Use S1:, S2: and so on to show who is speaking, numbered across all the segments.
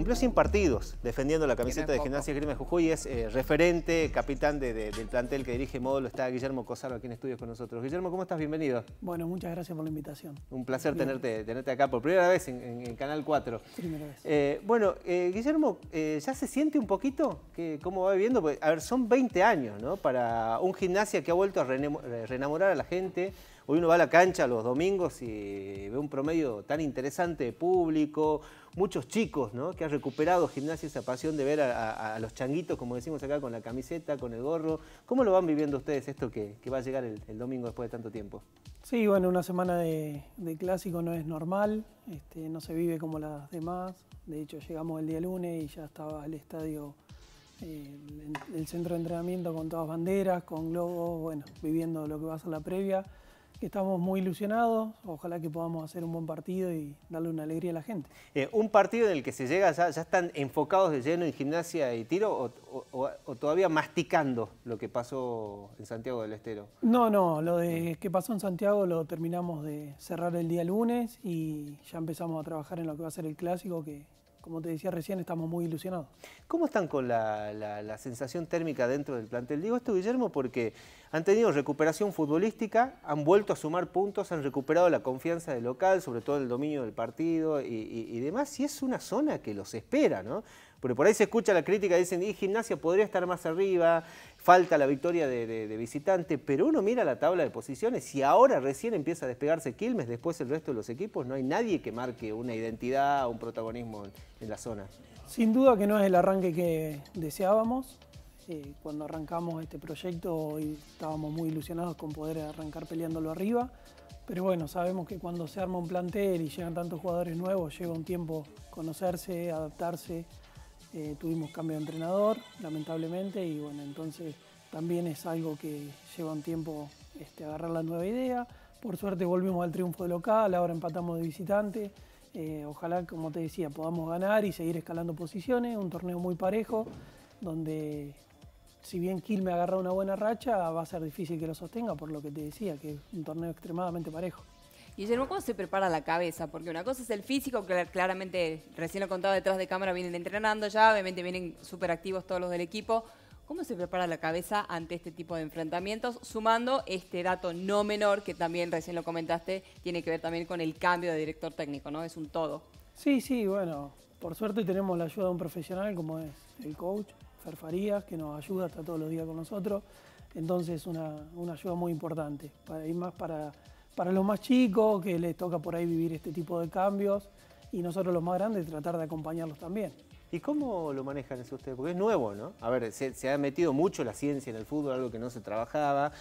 S1: cumplió 100 partidos defendiendo la camiseta de Gimnasia Grima Jujuy, es eh, referente, capitán del plantel que dirige Módulo, está Guillermo Cosaro aquí en estudios con nosotros. Guillermo, ¿cómo estás? Bienvenido.
S2: Bueno, muchas gracias por la invitación.
S1: Un placer tenerte, tenerte acá por primera vez en, Canal 4. Primera vez. Eh, bueno, eh, Guillermo, ¿ya se siente un poquito que, cómo va viviendo? Pues, a ver, son 20 años, ¿no? Para un Gimnasia que ha vuelto a reenamorar a la gente, Hoy uno va a la cancha los domingos y ve un promedio tan interesante de público, muchos chicos, Que ha recuperado gimnasia esa pasión de ver a, los changuitos, como decimos acá, con la camiseta, con el gorro. ¿Cómo lo van viviendo ustedes esto que, va a llegar el, domingo después de tanto tiempo?
S2: Sí, bueno, una semana de, clásico no es normal, este, no se vive como las demás. De hecho, llegamos el día lunes y ya estaba el estadio, eh, el, centro de entrenamiento con todas banderas, con globos, bueno, viviendo lo que va a ser la previa estamos muy ilusionados, ojalá que podamos hacer un buen partido y darle una alegría a la gente.
S1: Eh, ¿Un partido en el que se llega, ya, ya están enfocados de lleno en gimnasia y tiro o, todavía masticando lo que pasó en Santiago del Estero?
S2: No, no, lo de que pasó en Santiago lo terminamos de cerrar el día lunes y ya empezamos a trabajar en lo que va a ser el clásico, que como te decía recién, estamos muy ilusionados. ¿Cómo están con
S1: la sensación térmica dentro del plantel? Digo esto, Guillermo, porque han tenido recuperación futbolística, han vuelto a sumar puntos, han recuperado la confianza del local, sobre todo el dominio del partido y, demás, y es una zona que los espera, ¿no? Porque por ahí se escucha la crítica, dicen, y gimnasia podría estar más arriba, falta la victoria de, visitante, pero uno mira la tabla de posiciones y ahora recién empieza a despegarse Quilmes, después el resto de los equipos, no hay nadie que marque una identidad, un protagonismo en la zona.
S2: Sin duda que no es el arranque que deseábamos, eh, cuando arrancamos este proyecto estábamos muy ilusionados con poder arrancar peleándolo arriba, pero bueno, sabemos que cuando se arma un plantel y llegan tantos jugadores nuevos, lleva un tiempo conocerse, adaptarse. Eh, tuvimos cambio de entrenador, lamentablemente, y bueno, entonces también es algo que lleva un tiempo este, agarrar la nueva idea. Por suerte volvimos al triunfo de local, ahora empatamos de visitante. Eh, ojalá, como te decía, podamos ganar y seguir escalando posiciones. Un torneo muy parejo, donde si bien me agarra una buena racha, va a ser difícil que lo sostenga, por lo que te decía, que es un torneo extremadamente parejo.
S3: Y Guillermo, ¿cómo se prepara la cabeza? Porque una cosa es el físico, que claramente recién lo contaba detrás de cámara, vienen entrenando ya, obviamente vienen súper activos todos los del equipo. ¿Cómo se prepara la cabeza ante este tipo de enfrentamientos? Sumando este dato no menor, que también recién lo comentaste, tiene que ver también con el cambio de director técnico, ¿no? Es un
S2: todo. Sí, sí, bueno, por suerte tenemos la ayuda de un profesional como es el coach, Ferfarías, que nos ayuda, hasta todos los días con nosotros. Entonces, una, una ayuda muy importante. Para, más para, para los más chicos, que les toca por ahí vivir este tipo de cambios, y nosotros los más grandes, tratar de acompañarlos también. ¿Y cómo lo manejan ustedes?
S1: Porque es nuevo, ¿no? A ver, se, ha metido mucho la ciencia en el fútbol, algo que no se trabajaba,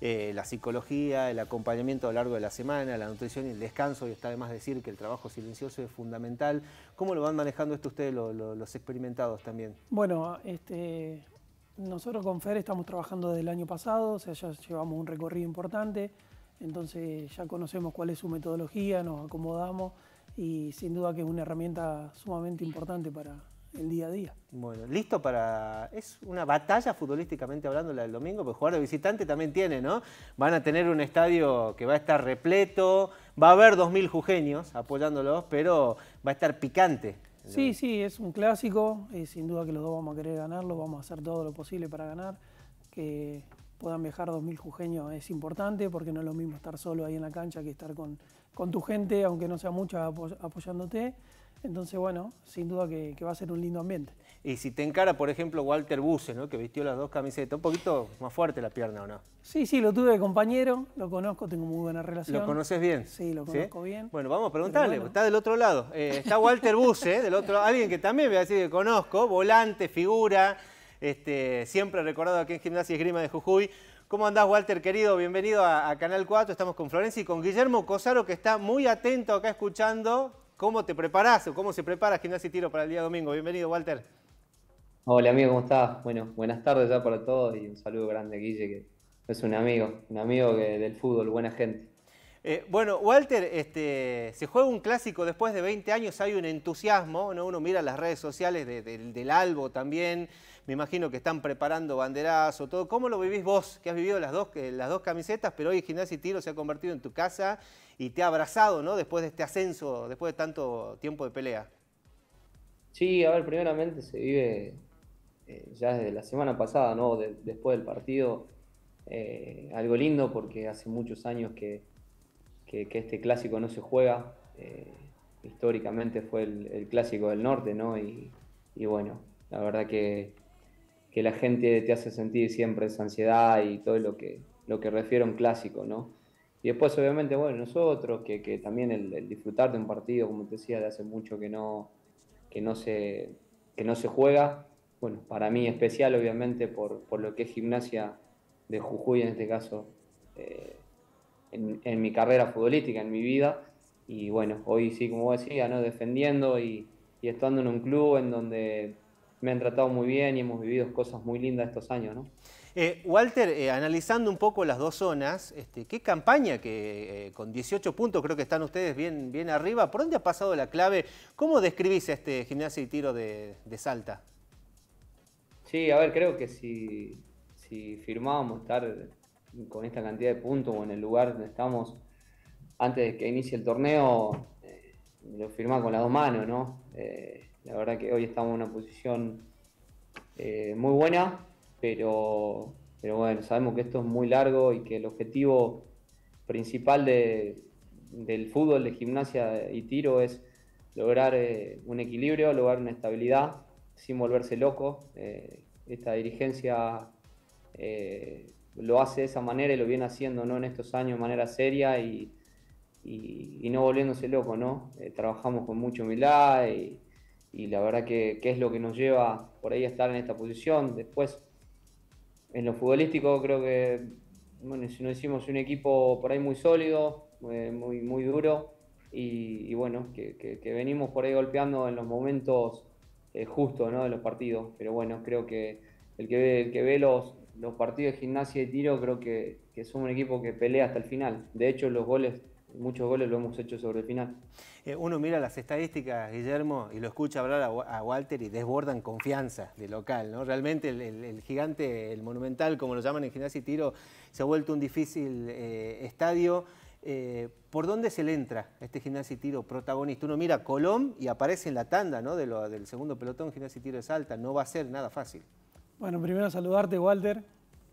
S1: eh, la psicología, el acompañamiento a lo largo de la semana, la nutrición y el descanso, y está además decir que el trabajo silencioso es fundamental. ¿Cómo lo van manejando esto ustedes, los experimentados también?
S2: Bueno, este, nosotros con FER estamos trabajando desde el año pasado, o sea, ya llevamos un recorrido importante, entonces ya conocemos cuál es su metodología, nos acomodamos y sin duda que es una herramienta sumamente importante para el día a día.
S1: Bueno, listo para. Es una batalla futbolísticamente hablando la del domingo, porque jugar de visitante también tiene, ¿no? Van a tener un estadio que va a estar repleto, va a haber 2.000 jujeños apoyándolos, pero va a estar picante.
S2: Sí, sí, es un clásico, eh, sin duda que los dos vamos a querer ganarlo, vamos a hacer todo lo posible para ganar. Que puedan viajar 2.000 jujeños es importante, porque no es lo mismo estar solo ahí en la cancha que estar con, tu gente, aunque no sea mucha apoyándote. Entonces, bueno, sin duda que, va a ser un lindo ambiente.
S1: Y si te encara, por ejemplo, Walter Buse, ¿no? que vistió las dos camisetas, un poquito más fuerte la pierna, ¿o no?
S2: Sí, sí, lo tuve de compañero, lo conozco, tengo muy buena relación. ¿Lo conoces
S1: bien? Sí, lo conozco bien. Bueno, vamos a preguntarle, está del otro lado. Eh, está Walter Busse, ¿eh? del otro alguien que también voy a decir que conozco, volante, figura, este, siempre recordado aquí en Gimnasia Esgrima de Jujuy. ¿Cómo andás, Walter, querido? Bienvenido a, a, Canal 4. Estamos con Florencia y con Guillermo Cosaro, que está muy atento acá escuchando ¿Cómo te preparas o cómo se prepara Gimnasia y Tiro para el día domingo? Bienvenido, Walter.
S4: Hola, amigo, ¿cómo estás? Bueno, buenas tardes ya para todos y un saludo grande a Guille, que es un amigo, un amigo del fútbol, buena gente. Eh, bueno, Walter, este, se juega un clásico después de
S1: 20 años, hay un entusiasmo, uno mira las redes sociales del Albo también, me imagino que están preparando banderazo, todo. ¿Cómo lo vivís vos, que has vivido las dos, las dos camisetas, pero hoy Gimnasia y Tiro se ha convertido en tu casa y te ha abrazado, ¿no? Después de este ascenso, después de tanto tiempo de pelea.
S4: Sí, a ver, primeramente se vive eh, ya desde la semana pasada, ¿no? después del partido, eh, algo lindo porque hace muchos años que, este clásico no se juega. Eh, históricamente fue el, clásico del norte, ¿no? Y, bueno, la verdad que, la gente te hace sentir siempre esa ansiedad y todo lo que, lo que refiere a un clásico, ¿no? Y después, obviamente, bueno, nosotros, que, también el, disfrutar de un partido, como te decía, de hace mucho que no, que no, se, juega, bueno, para mí especial, obviamente, por, lo que es gimnasia de Jujuy, en este caso, eh, en, mi carrera futbolística, en mi vida. Y bueno, hoy sí, como decía, ¿no? defendiendo y, y estando en un club en donde me han tratado muy bien y hemos vivido cosas muy lindas estos años, ¿no? Eh, Walter, eh, analizando un poco las dos zonas, este,
S1: ¿qué campaña que eh, con 18 puntos creo que están ustedes bien, bien arriba? ¿Por dónde ha pasado la clave? ¿Cómo describís este gimnasio y tiro de, Salta?
S4: Sí, a ver, creo que si, si firmábamos estar con esta cantidad de puntos o en el lugar donde estamos antes de que inicie el torneo, lo firmaba con las dos manos, ¿no? la verdad que hoy estamos en una posición muy buena pero, pero bueno, sabemos que esto es muy largo y que el objetivo principal del fútbol, de gimnasia y tiro es lograr eh, un equilibrio, lograr una estabilidad sin volverse loco. Eh, esta dirigencia eh, lo hace de esa manera y lo viene haciendo ¿no? en estos años de manera seria y, no volviéndose loco. ¿no? trabajamos con mucho humildad y, la verdad que, que, es lo que nos lleva por ahí a estar en esta posición. Después en lo futbolístico creo que, bueno, si no hicimos un equipo por ahí muy sólido, eh, muy, muy duro, y, bueno, que, venimos por ahí golpeando en los momentos eh, justos de los partidos, pero bueno, creo que el que ve, el que ve los, los partidos de gimnasia y tiro, creo que, que somos un equipo que pelea hasta el final. De hecho, los goles muchos goles lo hemos hecho sobre el final.
S1: Eh, uno mira las estadísticas, Guillermo, y lo escucha hablar a, Walter y desbordan confianza de local, ¿no? Realmente el, gigante, el monumental, como lo llaman en gimnasia y tiro, se ha vuelto un difícil eh, estadio. Eh, ¿Por dónde se le entra este gimnasio y tiro protagonista? Uno mira Colón y aparece en la tanda ¿no? de del segundo pelotón gimnasio y tiro es alta No va a ser nada fácil.
S2: Bueno, primero saludarte, Walter.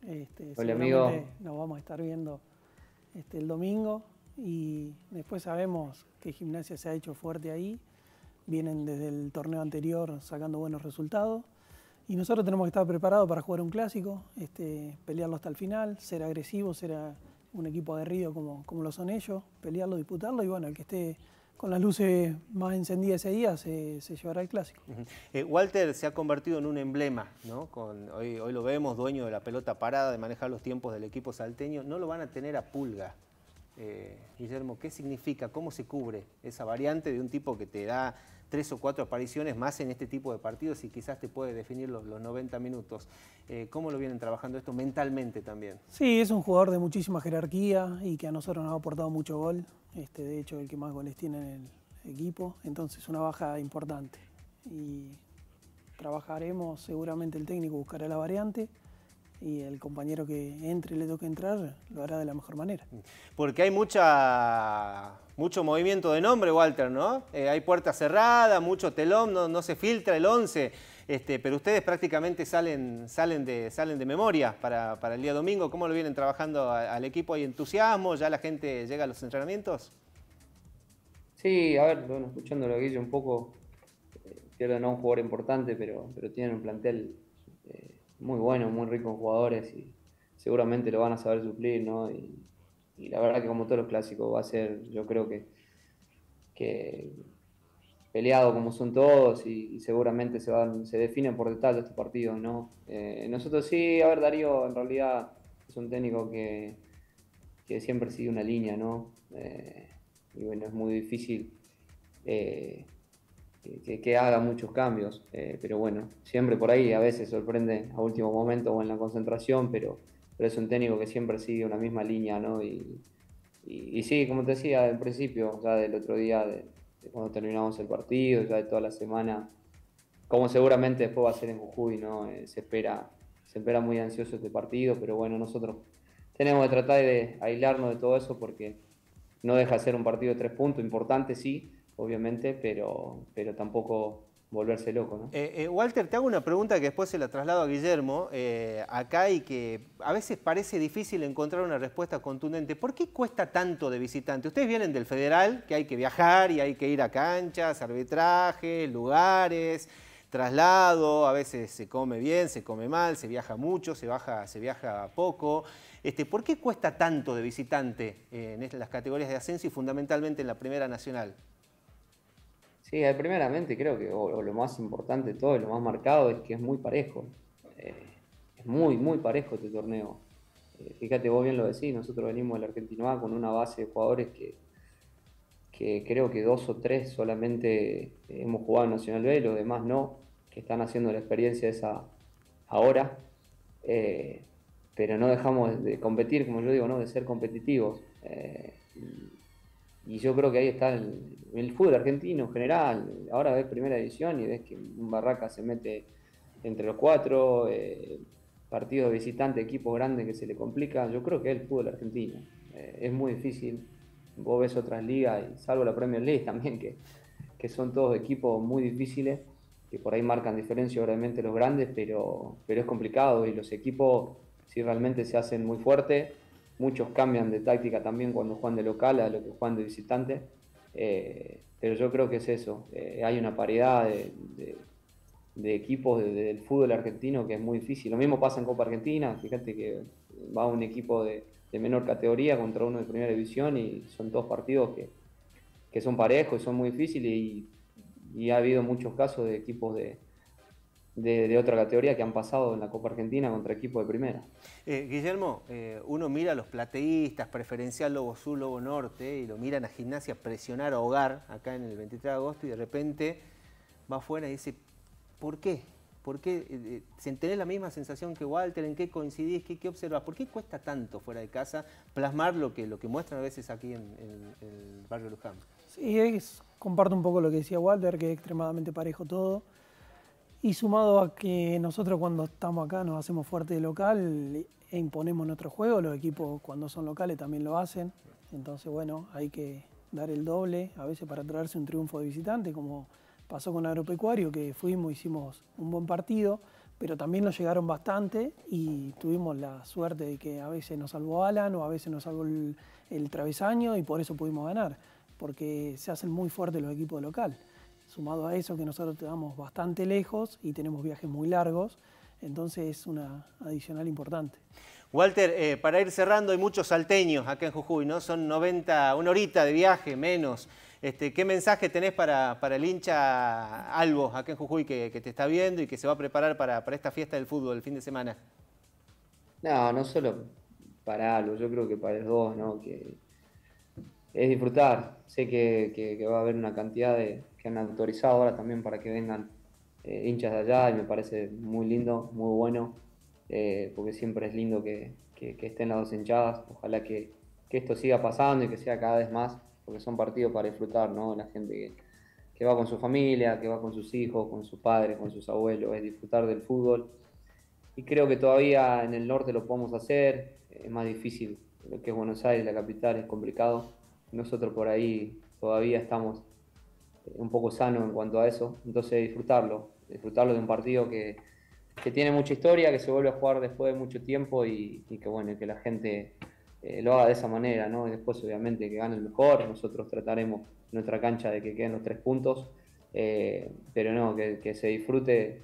S2: Este, Hola, amigo. Nos vamos a estar viendo este, el domingo y después sabemos que gimnasia se ha hecho fuerte ahí, vienen desde el torneo anterior sacando buenos resultados y nosotros tenemos que estar preparados para jugar un clásico, este, pelearlo hasta el final, ser agresivos, ser un equipo aguerrido como, como lo son ellos, pelearlo, disputarlo y bueno, el que esté con las luces más encendidas ese día se, llevará el clásico.
S1: Eh, Walter se ha convertido en un emblema, ¿no? hoy lo vemos, dueño de la pelota parada, de manejar los tiempos del equipo salteño. No lo van a tener a pulga eh, Guillermo, ¿qué significa? ¿Cómo se cubre esa variante de un tipo que te da tres o cuatro apariciones más en este tipo de partidos y quizás te puede definir los, los 90 minutos? Eh, ¿Cómo lo vienen trabajando esto mentalmente también?
S2: Sí, es un jugador de muchísima jerarquía y que a nosotros nos ha aportado mucho gol. Este, de hecho, el que más goles tiene en el equipo. Entonces, una baja importante. Y trabajaremos, seguramente el técnico buscará la variante y el compañero que entre y le toque entrar lo hará de la mejor manera.
S1: Porque hay mucha, mucho movimiento de nombre, Walter, ¿no? Eh, hay puerta cerrada, mucho telón, no, se filtra el 11, este, pero ustedes prácticamente salen, salen, de, salen de memoria para, el día domingo. ¿Cómo lo vienen trabajando al equipo? ¿Hay entusiasmo? ¿Ya la gente llega a los entrenamientos?
S4: Sí, a ver, bueno, escuchando lo que un poco, eh, pierden a un jugador importante, pero, pero tienen un plantel... Eh, muy buenos, muy ricos jugadores y seguramente lo van a saber suplir, ¿no? Y, la verdad que como todos los clásicos va a ser, yo creo que, peleado como son todos y, seguramente se, van, se definen por detalle este partido ¿no? Eh, nosotros sí, a ver Darío en realidad es un técnico que, siempre sigue una línea, ¿no? Eh, y bueno, es muy difícil eh, que, haga muchos cambios, eh, pero bueno, siempre por ahí a veces sorprende a último momento o en la concentración, pero, pero es un técnico que siempre sigue una misma línea, ¿no? Y, sí, como te decía en principio, ya del otro día, de, cuando terminamos el partido, ya de toda la semana, como seguramente después va a ser en Jujuy, ¿no? Eh, se, espera, se espera muy ansioso este partido, pero bueno, nosotros tenemos que tratar de aislarnos de todo eso porque no deja de ser un partido de tres puntos, importante sí, obviamente, pero, pero tampoco volverse loco. ¿no?
S1: Eh, eh, Walter, te hago una pregunta que después se la traslado a Guillermo eh, acá y que a veces parece difícil encontrar una respuesta contundente. ¿Por qué cuesta tanto de visitante? Ustedes vienen del federal, que hay que viajar y hay que ir a canchas, arbitraje, lugares, traslado, a veces se come bien, se come mal, se viaja mucho, se, baja, se viaja poco. Este, ¿Por qué cuesta tanto de visitante en las categorías de ascenso y fundamentalmente en la Primera Nacional?
S4: Sí, eh, primeramente creo que lo más importante de todo y lo más marcado es que es muy parejo. Eh, es muy, muy parejo este torneo. Eh, fíjate, vos bien lo decís, nosotros venimos del Argentino A con una base de jugadores que, creo que dos o tres solamente hemos jugado en Nacional B, los demás no, que están haciendo la experiencia esa ahora. pero no dejamos de competir, como yo digo, ¿no? de ser competitivos. Y yo creo que ahí está el, fútbol argentino en general. Ahora ves primera edición y ves que un Barraca se mete entre los cuatro, eh, partidos visitantes, equipos grandes que se le complica. Yo creo que es el fútbol argentino. Eh, es muy difícil. Vos ves otras ligas, salvo la Premier League también, que, son todos equipos muy difíciles, que por ahí marcan diferencia, obviamente, los grandes, pero, pero es complicado. Y los equipos, si realmente se hacen muy fuertes, Muchos cambian de táctica también cuando juegan de local a lo que juegan de visitante. Eh, pero yo creo que es eso. Eh, hay una paridad de, equipos del fútbol argentino que es muy difícil. Lo mismo pasa en Copa Argentina. Fíjate que va un equipo de, menor categoría contra uno de primera división y son dos partidos que, son parejos y son muy difíciles. y ha habido muchos casos de equipos de, de, otra categoría que han pasado en la Copa Argentina contra equipos de primera.
S1: Eh, Guillermo, eh, uno mira a los plateístas, preferencial Lobo Sur, Lobo Norte, y lo miran a gimnasia presionar, a hogar acá en el 23 de agosto y de repente va afuera y dice, ¿por qué? ¿Por qué eh, tenés la misma sensación que Walter? ¿En qué coincidís? ¿Qué, qué observas? ¿Por qué cuesta tanto fuera de casa plasmar lo que, lo que muestran a veces aquí en, el barrio Luján?
S2: Sí, comparto un poco lo que decía Walter, que es extremadamente parejo todo. Y sumado a que nosotros cuando estamos acá nos hacemos fuerte de local e imponemos nuestro juego, los equipos cuando son locales también lo hacen. Entonces, bueno, hay que dar el doble a veces para traerse un triunfo de visitante, como pasó con Agropecuario, que fuimos, hicimos un buen partido, pero también nos llegaron bastante y tuvimos la suerte de que a veces nos salvó Alan o a veces nos salvó el, travesaño y por eso pudimos ganar, porque se hacen muy fuertes los equipos local. Sumado a eso que nosotros te vamos bastante lejos y tenemos viajes muy largos, entonces es una adicional importante.
S1: Walter, eh, para ir cerrando, hay muchos salteños acá en Jujuy, ¿no? Son 90, una horita de viaje menos. Este, ¿Qué mensaje tenés para, para el hincha Albo acá en Jujuy que, te está viendo y que se va a preparar para, esta fiesta del fútbol el fin de semana?
S4: No, no solo para Albo, yo creo que para los dos, ¿no? Que, es disfrutar. Sé que, va a haber una cantidad de que han autorizado ahora también para que vengan eh, hinchas de allá y me parece muy lindo, muy bueno, eh, porque siempre es lindo que, estén las dos hinchadas. Ojalá que, esto siga pasando y que sea cada vez más, porque son partidos para disfrutar, ¿no? La gente que, va con su familia, que va con sus hijos, con sus padres, con sus abuelos, es disfrutar del fútbol. Y creo que todavía en el norte lo podemos hacer, es más difícil lo que es Buenos Aires, la capital, es complicado. Nosotros por ahí todavía estamos eh, un poco sanos en cuanto a eso, entonces disfrutarlo, disfrutarlo de un partido que, tiene mucha historia, que se vuelve a jugar después de mucho tiempo y, que bueno, que la gente eh, lo haga de esa manera, ¿no? después obviamente que gane el mejor, nosotros trataremos nuestra cancha de que queden los tres puntos, eh, pero no, que, se disfrute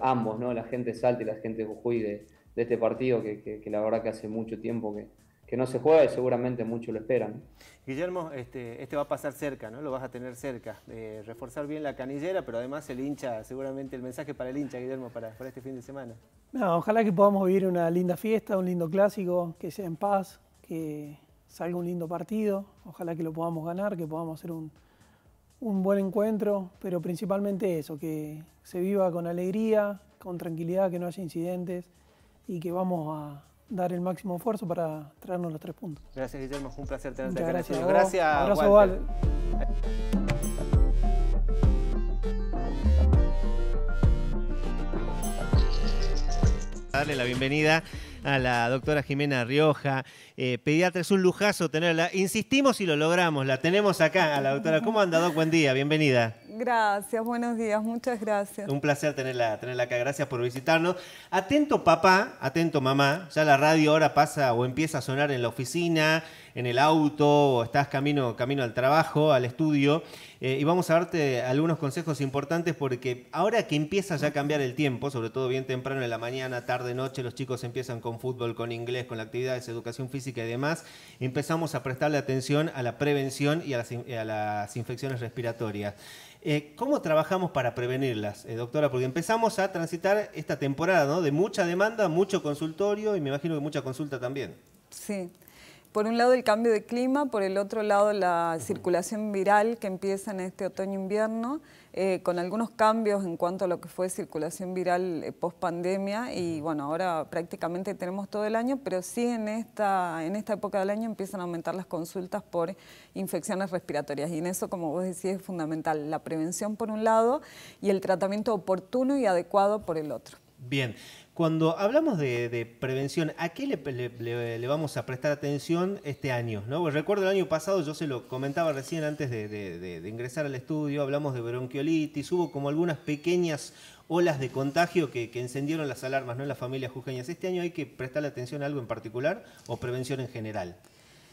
S4: ambos, ¿no? La gente salte y la gente cuide de este partido, que, la verdad que hace mucho tiempo que, no se juega y seguramente muchos lo esperan.
S1: Guillermo, este, este, va a pasar cerca, ¿no? Lo vas a tener cerca. reforzar bien la canillera, pero además el hincha, seguramente el mensaje para el hincha, Guillermo, para, para este fin de semana.
S2: No, ojalá que podamos vivir una linda fiesta, un lindo clásico, que sea en paz, que salga un lindo partido, ojalá que lo podamos ganar, que podamos hacer un, un buen encuentro, pero principalmente eso, que se viva con alegría, con tranquilidad, que no haya incidentes y que vamos a dar el máximo esfuerzo para traernos los tres puntos.
S1: Gracias, Guillermo. un placer tenerte acá gracias Gracias. Abrazo, darle la bienvenida a la doctora Jimena Rioja, eh, pediatra, es un lujazo tenerla. Insistimos y lo logramos, la tenemos acá a la doctora. ¿Cómo anda, Doc? Buen día, bienvenida.
S5: Gracias, buenos días, muchas gracias. Un
S1: placer tenerla, tenerla acá, gracias por visitarnos. Atento papá, atento mamá, ya la radio ahora pasa o empieza a sonar en la oficina, en el auto, o estás camino, camino al trabajo, al estudio, eh, y vamos a darte algunos consejos importantes porque ahora que empieza ya a cambiar el tiempo, sobre todo bien temprano en la mañana, tarde, noche, los chicos empiezan con fútbol, con inglés, con actividades, educación física y demás, empezamos a prestarle atención a la prevención y a las, a las infecciones respiratorias. Eh, ¿Cómo trabajamos para prevenirlas, eh, doctora? Porque empezamos a transitar esta temporada de mucha demanda, mucho consultorio y me imagino que mucha consulta también.
S5: Sí por un lado el cambio de clima, por el otro lado la circulación viral que empieza en este otoño-invierno, eh, con algunos cambios en cuanto a lo que fue circulación viral eh, post-pandemia y bueno, ahora prácticamente tenemos todo el año, pero sí en esta, en esta época del año empiezan a aumentar las consultas por infecciones respiratorias y en eso, como vos decís, es fundamental la prevención por un lado y el tratamiento oportuno y adecuado por el otro.
S1: Bien. Cuando hablamos de, prevención, ¿a qué le, vamos a prestar atención este año? ¿no? Pues recuerdo el año pasado, yo se lo comentaba recién antes de, ingresar al estudio, hablamos de bronquiolitis, hubo como algunas pequeñas olas de contagio que, encendieron las alarmas ¿no? en las familias jujeñas. ¿Este año hay que prestarle atención a algo en particular o prevención en general?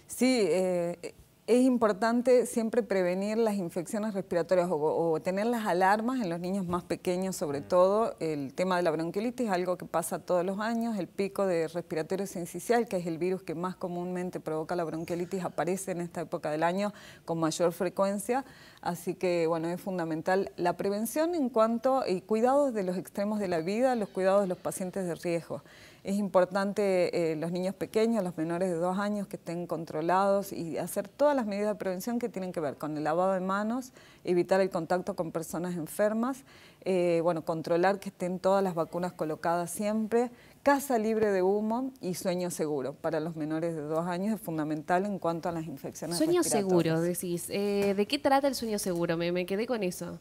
S5: Sí, eh, es importante siempre prevenir las infecciones respiratorias o, tener las alarmas en los niños más pequeños, sobre todo el tema de la bronquiolitis, algo que pasa todos los años, el pico de respiratorio sincicial, que es el virus que más comúnmente provoca la bronquiolitis, aparece en esta época del año con mayor frecuencia, así que bueno, es fundamental la prevención en cuanto y cuidados de los extremos de la vida, los cuidados de los pacientes de riesgo. Es importante eh, los niños pequeños, los menores de dos años que estén controlados y hacer todas las medidas de prevención que tienen que ver con el lavado de manos, evitar el contacto con personas enfermas, eh, bueno, controlar que estén todas las vacunas colocadas siempre, casa libre de humo y sueño seguro. Para los menores de dos años es fundamental en cuanto a las infecciones Sueño seguro, decís. Eh, ¿De qué trata el sueño seguro? me quedé con eso.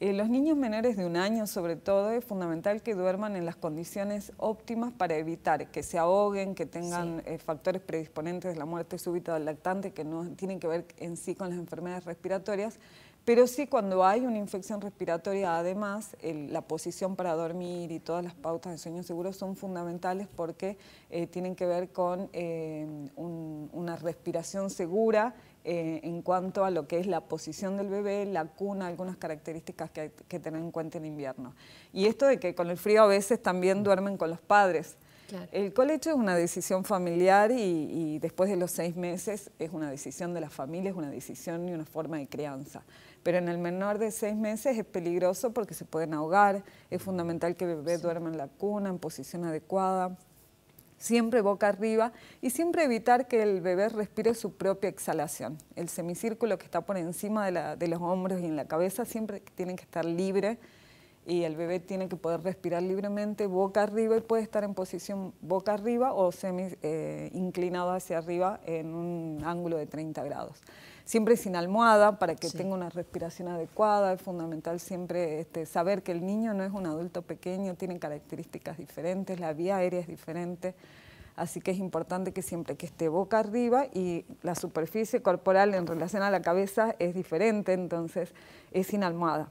S5: Eh, los niños menores de un año, sobre todo, es fundamental que duerman en las condiciones óptimas para evitar que se ahoguen, que tengan eh, factores predisponentes de la muerte súbita del lactante, que no tienen que ver en sí con las enfermedades respiratorias, pero sí cuando hay una infección respiratoria, además, la posición para dormir y todas las pautas de sueño seguro son fundamentales porque eh, tienen que ver con una respiración segura eh, en cuanto a lo que es la posición del bebé, la cuna, algunas características que hay que tener en cuenta en invierno. Y esto de que con el frío a veces también mm. duermen con los padres. El colecho es una decisión familiar y, después de los seis meses es una decisión de la familia, es una decisión y una forma de crianza. Pero en el menor de seis meses es peligroso porque se pueden ahogar, es fundamental que el bebé duerma en la cuna, en posición adecuada siempre boca arriba y siempre evitar que el bebé respire su propia exhalación. El semicírculo que está por encima de, los hombros y en la cabeza siempre tiene que estar libre y el bebé tiene que poder respirar libremente boca arriba y puede estar en posición boca arriba o semi eh, inclinado hacia arriba en un ángulo de 30 grados siempre sin almohada para que tenga una respiración adecuada. Es fundamental siempre este, saber que el niño no es un adulto pequeño, tiene características diferentes, la vía aérea es diferente. Así que es importante que siempre que esté boca arriba y la superficie corporal en relación a la cabeza es diferente, entonces es sin almohada.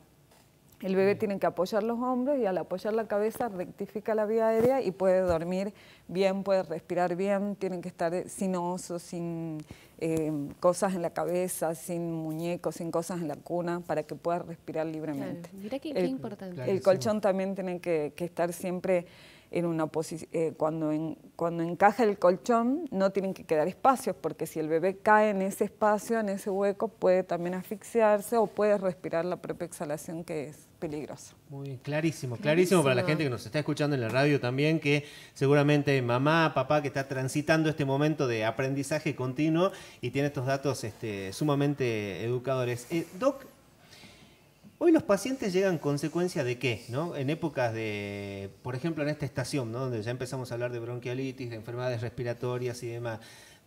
S5: El bebé tiene que apoyar los hombros y al apoyar la cabeza rectifica la vía aérea y puede dormir bien, puede respirar bien, tienen que estar sin osos, sin eh, cosas en la cabeza, sin muñecos, sin cosas en la cuna, para que pueda respirar libremente. mira qué, importante. El colchón también tiene que, que estar siempre en una eh, cuando, cuando encaja el colchón no tienen que quedar espacios, porque si el bebé cae en ese espacio, en ese hueco, puede también asfixiarse o puede respirar la propia exhalación que es peligrosa.
S1: Muy clarísimo, clarísimo, para la gente que nos está escuchando en la radio también, que seguramente mamá, papá que está transitando este momento de aprendizaje continuo y tiene estos datos este, sumamente educadores. Eh, Doc, Hoy los pacientes llegan consecuencia de qué, ¿no? En épocas de, por ejemplo, en esta estación, ¿no? Donde ya empezamos a hablar de bronquialitis, de enfermedades respiratorias y demás.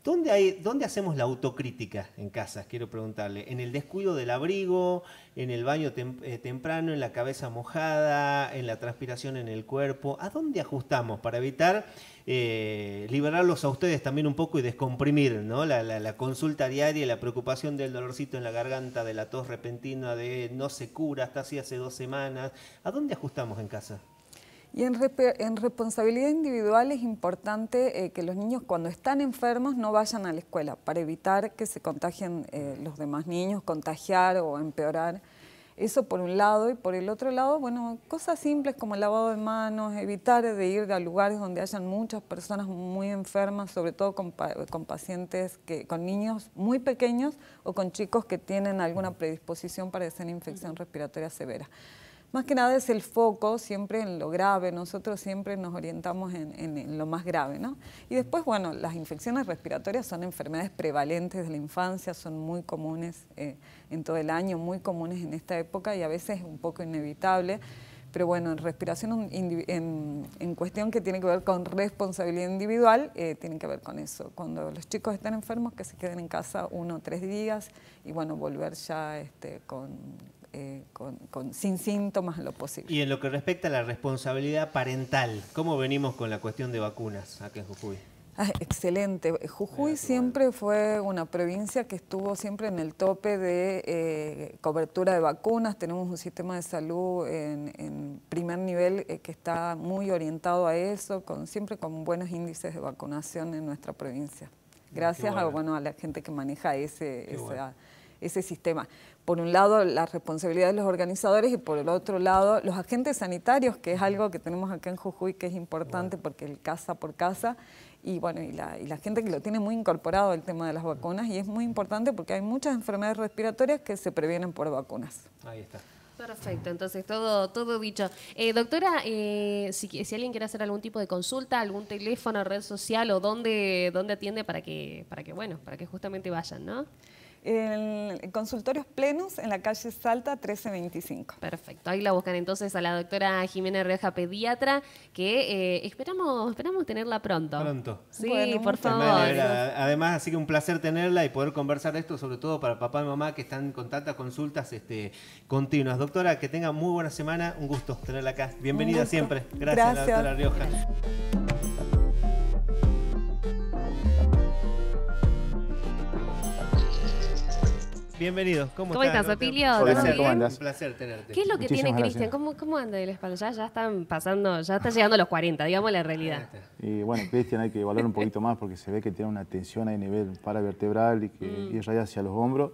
S1: ¿Dónde, hay, ¿Dónde hacemos la autocrítica en casa? Quiero preguntarle. ¿En el descuido del abrigo? ¿En el baño eh, temprano? ¿En la cabeza mojada? ¿En la transpiración en el cuerpo? ¿A dónde ajustamos para evitar eh, liberarlos a ustedes también un poco y descomprimir ¿no? la, la consulta diaria, la preocupación del dolorcito en la garganta, de la tos repentina, de no se cura, hasta así hace dos semanas? ¿A dónde ajustamos en casa?
S5: Y en, responsabilidad individual es importante eh, que los niños cuando están enfermos no vayan a la escuela para evitar que se contagien eh, los demás niños, contagiar o empeorar. Eso por un lado y por el otro lado, bueno, cosas simples como el lavado de manos, evitar de ir a lugares donde hayan muchas personas muy enfermas, sobre todo con, pacientes, que, con niños muy pequeños o con chicos que tienen alguna predisposición para hacer infección respiratoria severa más que nada es el foco siempre en lo grave, nosotros siempre nos orientamos en, lo más grave, ¿no? Y después, bueno, las infecciones respiratorias son enfermedades prevalentes de la infancia, son muy comunes eh, en todo el año, muy comunes en esta época y a veces un poco inevitable. Pero bueno, en respiración, en, cuestión que tiene que ver con responsabilidad individual, eh, tiene que ver con eso. Cuando los chicos están enfermos, que se queden en casa uno o tres días y bueno, volver ya este, con eh, con, sin síntomas lo posible.
S1: Y en lo que respecta a la responsabilidad parental, ¿cómo venimos con la cuestión de vacunas acá en Jujuy?
S5: Ah, excelente. Jujuy siempre fue una provincia que estuvo siempre en el tope de eh, cobertura de vacunas. Tenemos un sistema de salud en, primer nivel eh, que está muy orientado a eso, con, siempre con buenos índices de vacunación en nuestra provincia. Gracias a, bueno, a la gente que maneja ese, ese sistema. Por un lado, la responsabilidad de los organizadores y por el otro lado, los agentes sanitarios, que es algo que tenemos acá en Jujuy que es importante porque el casa por casa y bueno, y la, y la, gente que lo tiene muy incorporado el tema de las vacunas y es muy importante porque hay muchas enfermedades respiratorias que se previenen por vacunas. Ahí está.
S6: Perfecto, entonces todo, todo dicho. Eh, doctora, eh, si, alguien quiere hacer algún tipo de consulta, algún teléfono, red social o dónde, dónde atiende para que, para que, bueno, para que justamente vayan, ¿no? en Consultorios plenos en la calle Salta 1325. Perfecto, ahí la buscan entonces a la doctora Jimena Rioja, pediatra, que eh, esperamos, esperamos tenerla pronto. Pronto. Sí, por favor. Además,
S1: así que un placer tenerla y poder conversar de esto, sobre todo para papá y mamá que están con tantas consultas este, continuas. Doctora, que tenga muy buena semana, un gusto tenerla acá. Bienvenida siempre. Gracias, doctora Rioja. Gracias. Bienvenidos. ¿Cómo, ¿Cómo estás, Opilio? ¿Cómo andas? Un placer tenerte. ¿Qué es lo que tiene Cristian?
S6: ¿Cómo, ¿Cómo, anda el espalda? Ya, están pasando, ya están llegando a los 40, digamos la realidad.
S7: Y bueno, Cristian hay que valorar un poquito más porque se ve que tiene una tensión a nivel paravertebral y que mm. irradia hacia los hombros.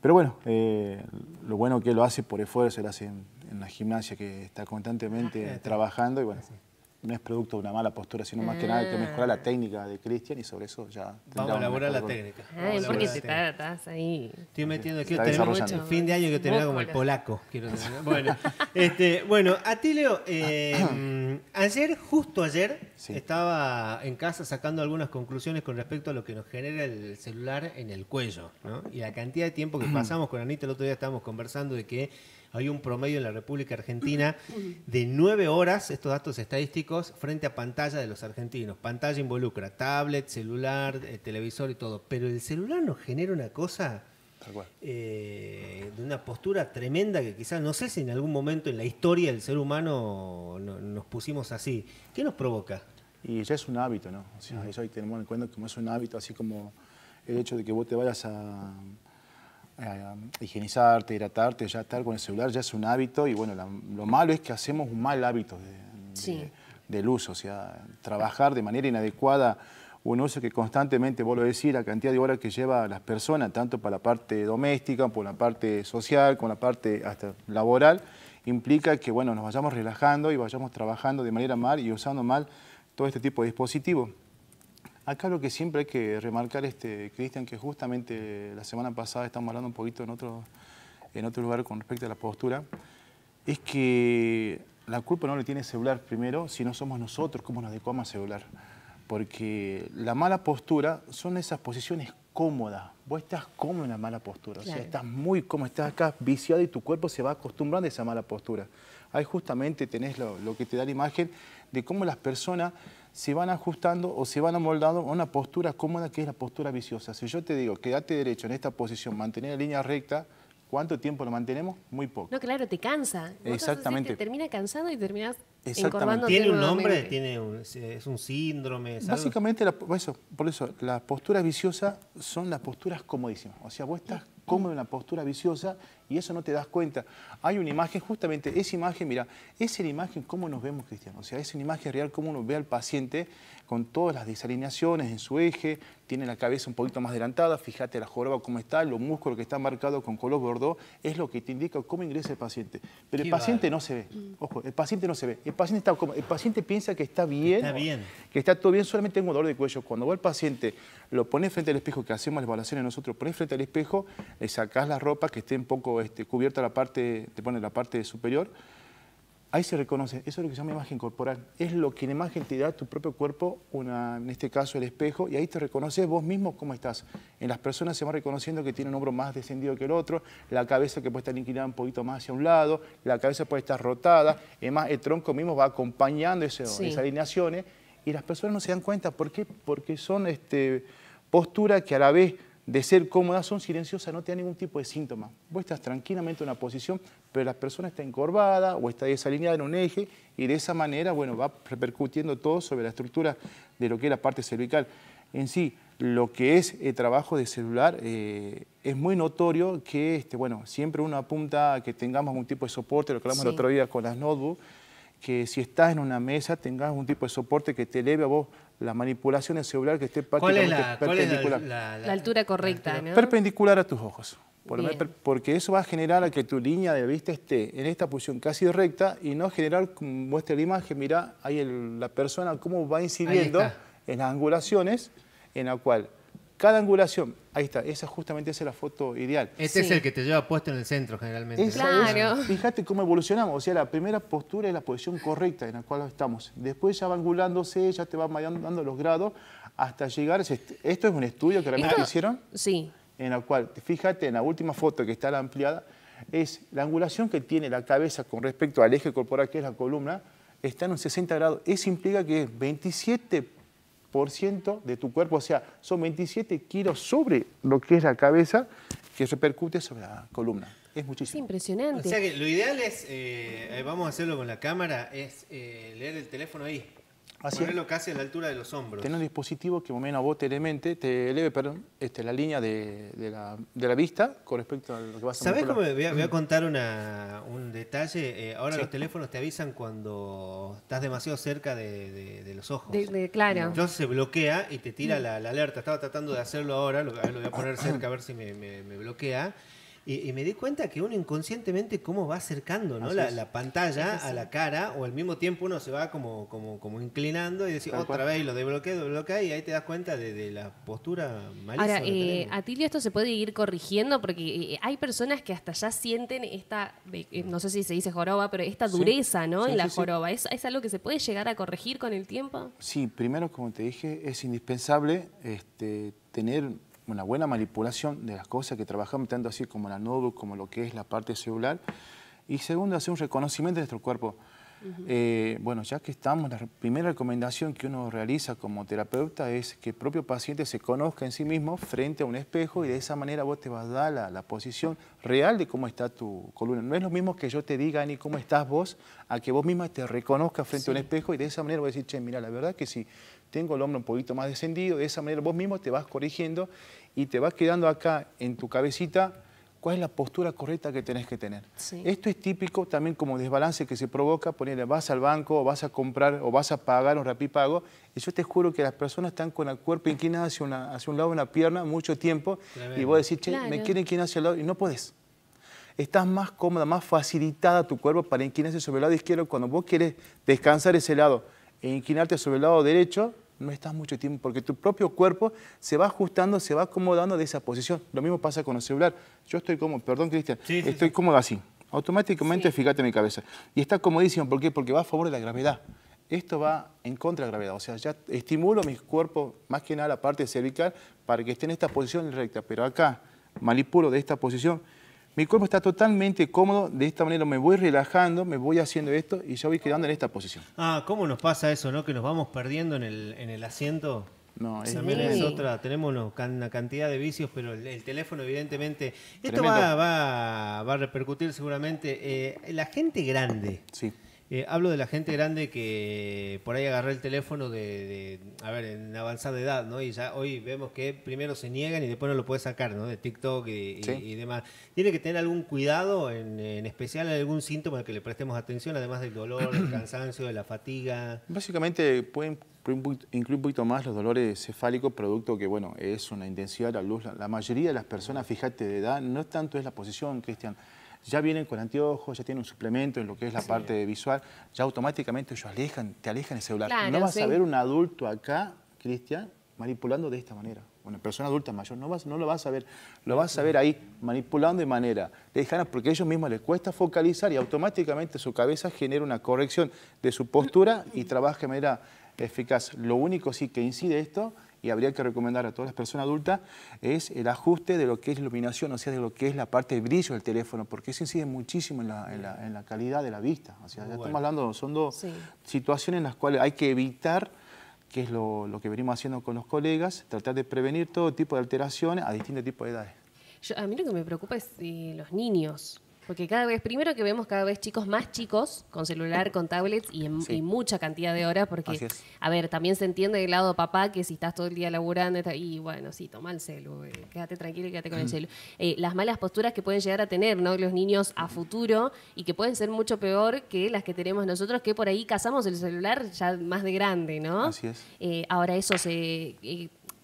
S7: Pero bueno, eh, lo bueno que lo hace por esfuerzo, lo hace en, la gimnasia que está constantemente ah, trabajando y bueno, sí no es producto de una mala postura, sino más que nada hay que mejora la mm. técnica de Cristian y sobre eso ya... Vamos a elaborar la técnica. Ay, porque te
S1: estás ahí. Estoy metiendo, aquí tenemos fin de año que tener como el polaco. Bueno, este, bueno, a ti Leo, eh, ayer, justo ayer, estaba en casa sacando algunas conclusiones con respecto a lo que nos genera el celular en el cuello, Y la cantidad de tiempo que pasamos con Anita, el otro día estábamos conversando de que hay un promedio en la República Argentina de nueve horas, estos datos estadísticos, frente a pantalla de los argentinos. Pantalla involucra tablet, celular, eh, televisor y todo. Pero el celular nos genera una cosa eh, de una postura tremenda que quizás, no sé si en algún momento en la historia del ser humano nos pusimos así. ¿Qué nos
S7: provoca? Y ya es un hábito, ¿no? O sea, eso en cuenta como es un hábito, así como el hecho de que vos te vayas a eh, higienizarte, hidratarte, ya estar con el celular ya es un hábito y bueno, lo malo es que hacemos un mal hábito del uso, o sea, trabajar de manera inadecuada un uso que constantemente, vuelvo a decir, la cantidad de horas que lleva las personas, tanto para la parte doméstica, por la parte social, con la parte hasta laboral, implica que bueno, nos vayamos relajando y vayamos trabajando de manera mal y usando mal todo este tipo de dispositivos. Acá lo que siempre hay que remarcar, este, Cristian, que justamente la semana pasada estamos hablando un poquito en otro, en otro lugar con respecto a la postura, es que la culpa no le tiene celular primero, si no somos nosotros como nos adecuamos celular. Porque la mala postura son esas posiciones cómodas. Vos estás cómodo en la mala postura. O sea, estás muy cómodo, estás acá viciado y tu cuerpo se va acostumbrando a esa mala postura. Ahí justamente tenés lo que te da la imagen de cómo las personas se van ajustando o se van amoldando a una postura cómoda que es la postura viciosa. Si yo te digo, quédate derecho en esta posición, mantener la línea recta, ¿cuánto tiempo lo mantenemos? Muy poco. No,
S6: claro, te cansa. Exactamente. Te termina cansado y terminas encorvándote ¿Tiene un nombre?
S7: ¿Tiene
S1: ¿Es un síndrome? Básicamente,
S7: eso, por eso, las posturas viciosas son las posturas comodísimas. O sea, vos estás como en una postura viciosa y eso no te das cuenta. Hay una imagen, justamente esa imagen, mira, es la imagen cómo nos vemos, Cristiano, o sea, es una imagen real cómo nos ve al paciente con todas las desalineaciones en su eje, tiene la cabeza un poquito más adelantada, fíjate la joroba cómo está, los músculos que están marcados con color bordó, es lo que te indica cómo ingresa el paciente. Pero el paciente no se ve, ojo, el paciente no se ve, el paciente, el paciente piensa que está bien, bien, que está todo bien, solamente tengo dolor de cuello. Cuando va el paciente, lo pones frente al espejo, que hacemos las evaluaciones nosotros, pones frente al espejo, le sacás la ropa que esté un poco este, cubierta la parte, te pone la parte superior, Ahí se reconoce, eso es lo que se llama imagen corporal. Es lo que en imagen te da tu propio cuerpo, en este caso el espejo, y ahí te reconoces vos mismo cómo estás. En las personas se va reconociendo que tiene un hombro más descendido que el otro, la cabeza que puede estar inclinada un poquito más hacia un lado, la cabeza puede estar rotada, además el tronco mismo va acompañando esas alineaciones, y las personas no se dan cuenta. ¿Por qué? Porque son este, posturas que a la vez de ser cómoda son silenciosas, no te dan ningún tipo de síntoma. Vos estás tranquilamente en una posición, pero la persona está encorvada o está desalineada en un eje y de esa manera, bueno, va repercutiendo todo sobre la estructura de lo que es la parte cervical. En sí, lo que es el trabajo de celular eh, es muy notorio que, este, bueno, siempre uno apunta que tengamos algún tipo de soporte, lo que hablamos el otro día con las notebooks, que si estás en una mesa tengas un tipo de soporte que te eleve a vos la manipulación en celular que esté prácticamente la, perpendicular.
S5: la,
S6: altura correcta,
S7: Perpendicular a tus ojos. porque eso va a generar a que tu línea de vista esté en esta posición casi recta y no generar, muestra la imagen, mira ahí la persona cómo va incidiendo en las angulaciones, en la cual cada angulación Ahí está, esa justamente es la foto ideal. Este es el que te lleva puesto en el centro generalmente. claro. fíjate cómo evolucionamos. O sea, la primera postura es la posición correcta en la cual estamos. Después ya va angulándose, ya te va dando los grados hasta llegar. Esto es un estudio que realmente hicieron. Sí. En el cual, fíjate, en la última foto que está la ampliada, es la angulación que tiene la cabeza con respecto al eje corporal, que es la columna, está en un 60 grados. Eso implica que es 27 ciento de tu cuerpo, o sea, son 27 kilos sobre lo que es la cabeza que repercute sobre la columna. Es muchísimo. impresionante. O sea que
S1: lo ideal es, eh, vamos a hacerlo con la cámara, es eh, leer el teléfono ahí lo Ponerlo casi a la altura de los hombros. Tener
S7: un dispositivo que como menos vos te te eleve perdón, este, la línea de, la, vista con respecto a lo que vas a ¿Sabés cómo? voy a,
S1: contar un detalle. Eh, ahora los teléfonos te avisan cuando estás demasiado cerca de, los ojos. claro. Entonces se bloquea y te tira mm. la, alerta. Estaba tratando de hacerlo ahora, lo, voy a poner cerca a ver si me bloquea. Y, me di cuenta que uno inconscientemente cómo va acercando la, pantalla a la cara o al mismo tiempo uno se va como, como, como inclinando y decir otra vez lo desbloquea, desbloquea y ahí te das cuenta de, la postura malísima. Ahora, eh,
S6: Atilio, esto se puede ir corrigiendo porque eh, eh, hay personas que hasta ya sienten esta, no sé si se dice joroba, pero esta dureza ¿no? en la joroba. ¿Es, algo que se puede llegar a corregir con el tiempo?
S7: Sí, primero, como te dije, es indispensable este, tener una buena manipulación de las cosas que trabajamos, tanto así como la nube, como lo que es la parte celular. Y segundo, hacer un reconocimiento de nuestro cuerpo. Eh, bueno, ya que estamos, la primera recomendación que uno realiza como terapeuta es que el propio paciente se conozca en sí mismo frente a un espejo y de esa manera vos te vas a dar la, posición real de cómo está tu columna. No es lo mismo que yo te diga ni cómo estás vos, a que vos misma te reconozcas frente a un espejo y de esa manera a decir, che, mira, la verdad que si tengo el hombro un poquito más descendido, de esa manera vos mismo te vas corrigiendo y te vas quedando acá en tu cabecita cuál es la postura correcta que tenés que tener. Esto es típico también como desbalance que se provoca, ponerle vas al banco o vas a comprar o vas a pagar un rapipago, y yo te juro que las personas están con el cuerpo inclinado hacia, hacia un lado de la pierna mucho tiempo y vos decís, che, me quiero inclinar hacia el lado y no podés. Estás más cómoda, más facilitada tu cuerpo para inclinarse sobre el lado izquierdo. Cuando vos quieres descansar ese lado e inclinarte sobre el lado derecho, no estás mucho tiempo, porque tu propio cuerpo se va ajustando, se va acomodando de esa posición. Lo mismo pasa con el celular. Yo estoy como, perdón Cristian, estoy cómodo así. Automáticamente fíjate en mi cabeza. Y está comodísimo, ¿por qué? Porque va a favor de la gravedad. Esto va en contra de la gravedad, o sea, ya estimulo mi cuerpo, más que nada la parte cervical, para que esté en esta posición recta, pero acá manipulo de esta posición mi cuerpo está totalmente cómodo, de esta manera me voy relajando, me voy haciendo esto y ya voy quedando en esta posición.
S1: Ah, ¿cómo nos pasa eso, no? Que nos vamos perdiendo en el, en el asiento. No, es... También es otra, tenemos una cantidad de vicios, pero el, teléfono evidentemente... Esto va, a repercutir seguramente. Eh, la gente grande. Sí eh, hablo de la gente grande que por ahí agarré el teléfono de, a ver, en avanzada edad, ¿no? Y ya hoy vemos que primero se niegan y después no lo puede sacar, ¿no? De TikTok y, demás. Tiene que tener algún cuidado, en, especial algún síntoma al que le prestemos atención, además del dolor, el cansancio, de la fatiga.
S7: Básicamente pueden incluir un poquito más los dolores cefálicos, producto que, bueno, es una intensidad de la luz. La mayoría de las personas, fíjate, de edad, no es tanto es la posición, Cristian ya vienen con anteojos, ya tienen un suplemento en lo que es la parte visual, ya automáticamente ellos alejan, te alejan el celular. no vas a ver un adulto acá, Cristian, manipulando de esta manera. Una persona adulta mayor no, vas, no lo vas a ver, lo vas a ver ahí manipulando de manera lejana porque a ellos mismos les cuesta focalizar y automáticamente su cabeza genera una corrección de su postura y trabaja de manera eficaz. Lo único sí que incide esto y habría que recomendar a todas las personas adultas es el ajuste de lo que es iluminación, o sea, de lo que es la parte de brillo del teléfono, porque eso incide muchísimo en la, calidad de la vista. O sea, ya estamos hablando, son dos situaciones en las cuales hay que evitar que es lo, que venimos haciendo con los colegas, tratar de prevenir todo tipo de alteraciones a distintos tipos de edades.
S6: a mí lo que me preocupa es si eh, los niños, porque cada vez, primero que vemos cada vez chicos más chicos con celular, con tablets y, en, mucha cantidad de horas, porque, a ver, también se entiende del lado papá que si estás todo el día laburando y bueno, sí, toma el celu, eh, quédate tranquilo y quédate con el celu. Eh, las malas posturas que pueden llegar a tener ¿no? los niños a futuro y que pueden ser mucho peor que las que tenemos nosotros, que por ahí cazamos el celular ya más de grande, ¿no? Así es. Eh, ahora eso se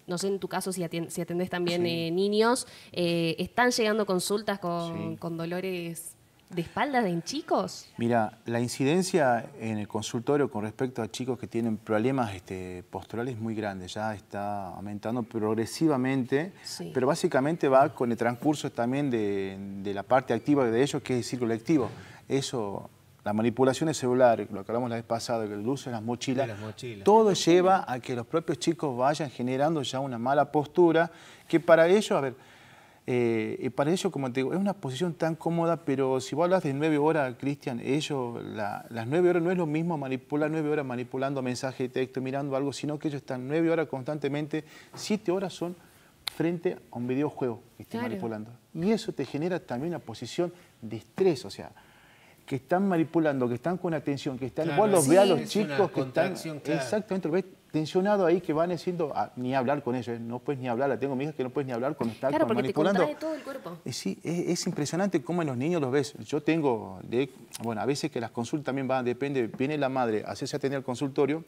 S6: no sé en tu caso si, si atendés también eh, niños, eh, ¿están llegando consultas con, dolores de espalda en chicos?
S7: Mira, la incidencia en el consultorio con respecto a chicos que tienen problemas este, posturales es muy grande, ya está aumentando progresivamente, pero básicamente va con el transcurso también de, la parte activa de ellos, que es el círculo lectivo. Eso la manipulación de celular, lo acabamos la vez pasada, el uso de las mochilas, todo lleva a que los propios chicos vayan generando ya una mala postura, que para ellos, a ver, eh, para ellos, como te digo, es una posición tan cómoda, pero si vos hablas de nueve horas, Cristian, ellos, las nueve horas no es lo mismo manipular nueve horas manipulando mensaje de texto, mirando algo, sino que ellos están nueve horas constantemente, siete horas son frente a un videojuego que están manipulando. Y eso te genera también una posición de estrés, o sea, que están manipulando, que están con atención, que están. Claro, los ve a los chicos que están. Claro. Exactamente, lo ves tensionado ahí que van haciendo... Ah, ni hablar con ellos, no puedes ni hablar, la tengo mi hija que no puedes ni hablar cuando están manipulando. todo el cuerpo. sí, es, impresionante cómo en los niños los ves. Yo tengo, de, bueno, a veces que las consultas también van, depende, viene la madre, hacerse atender al consultorio,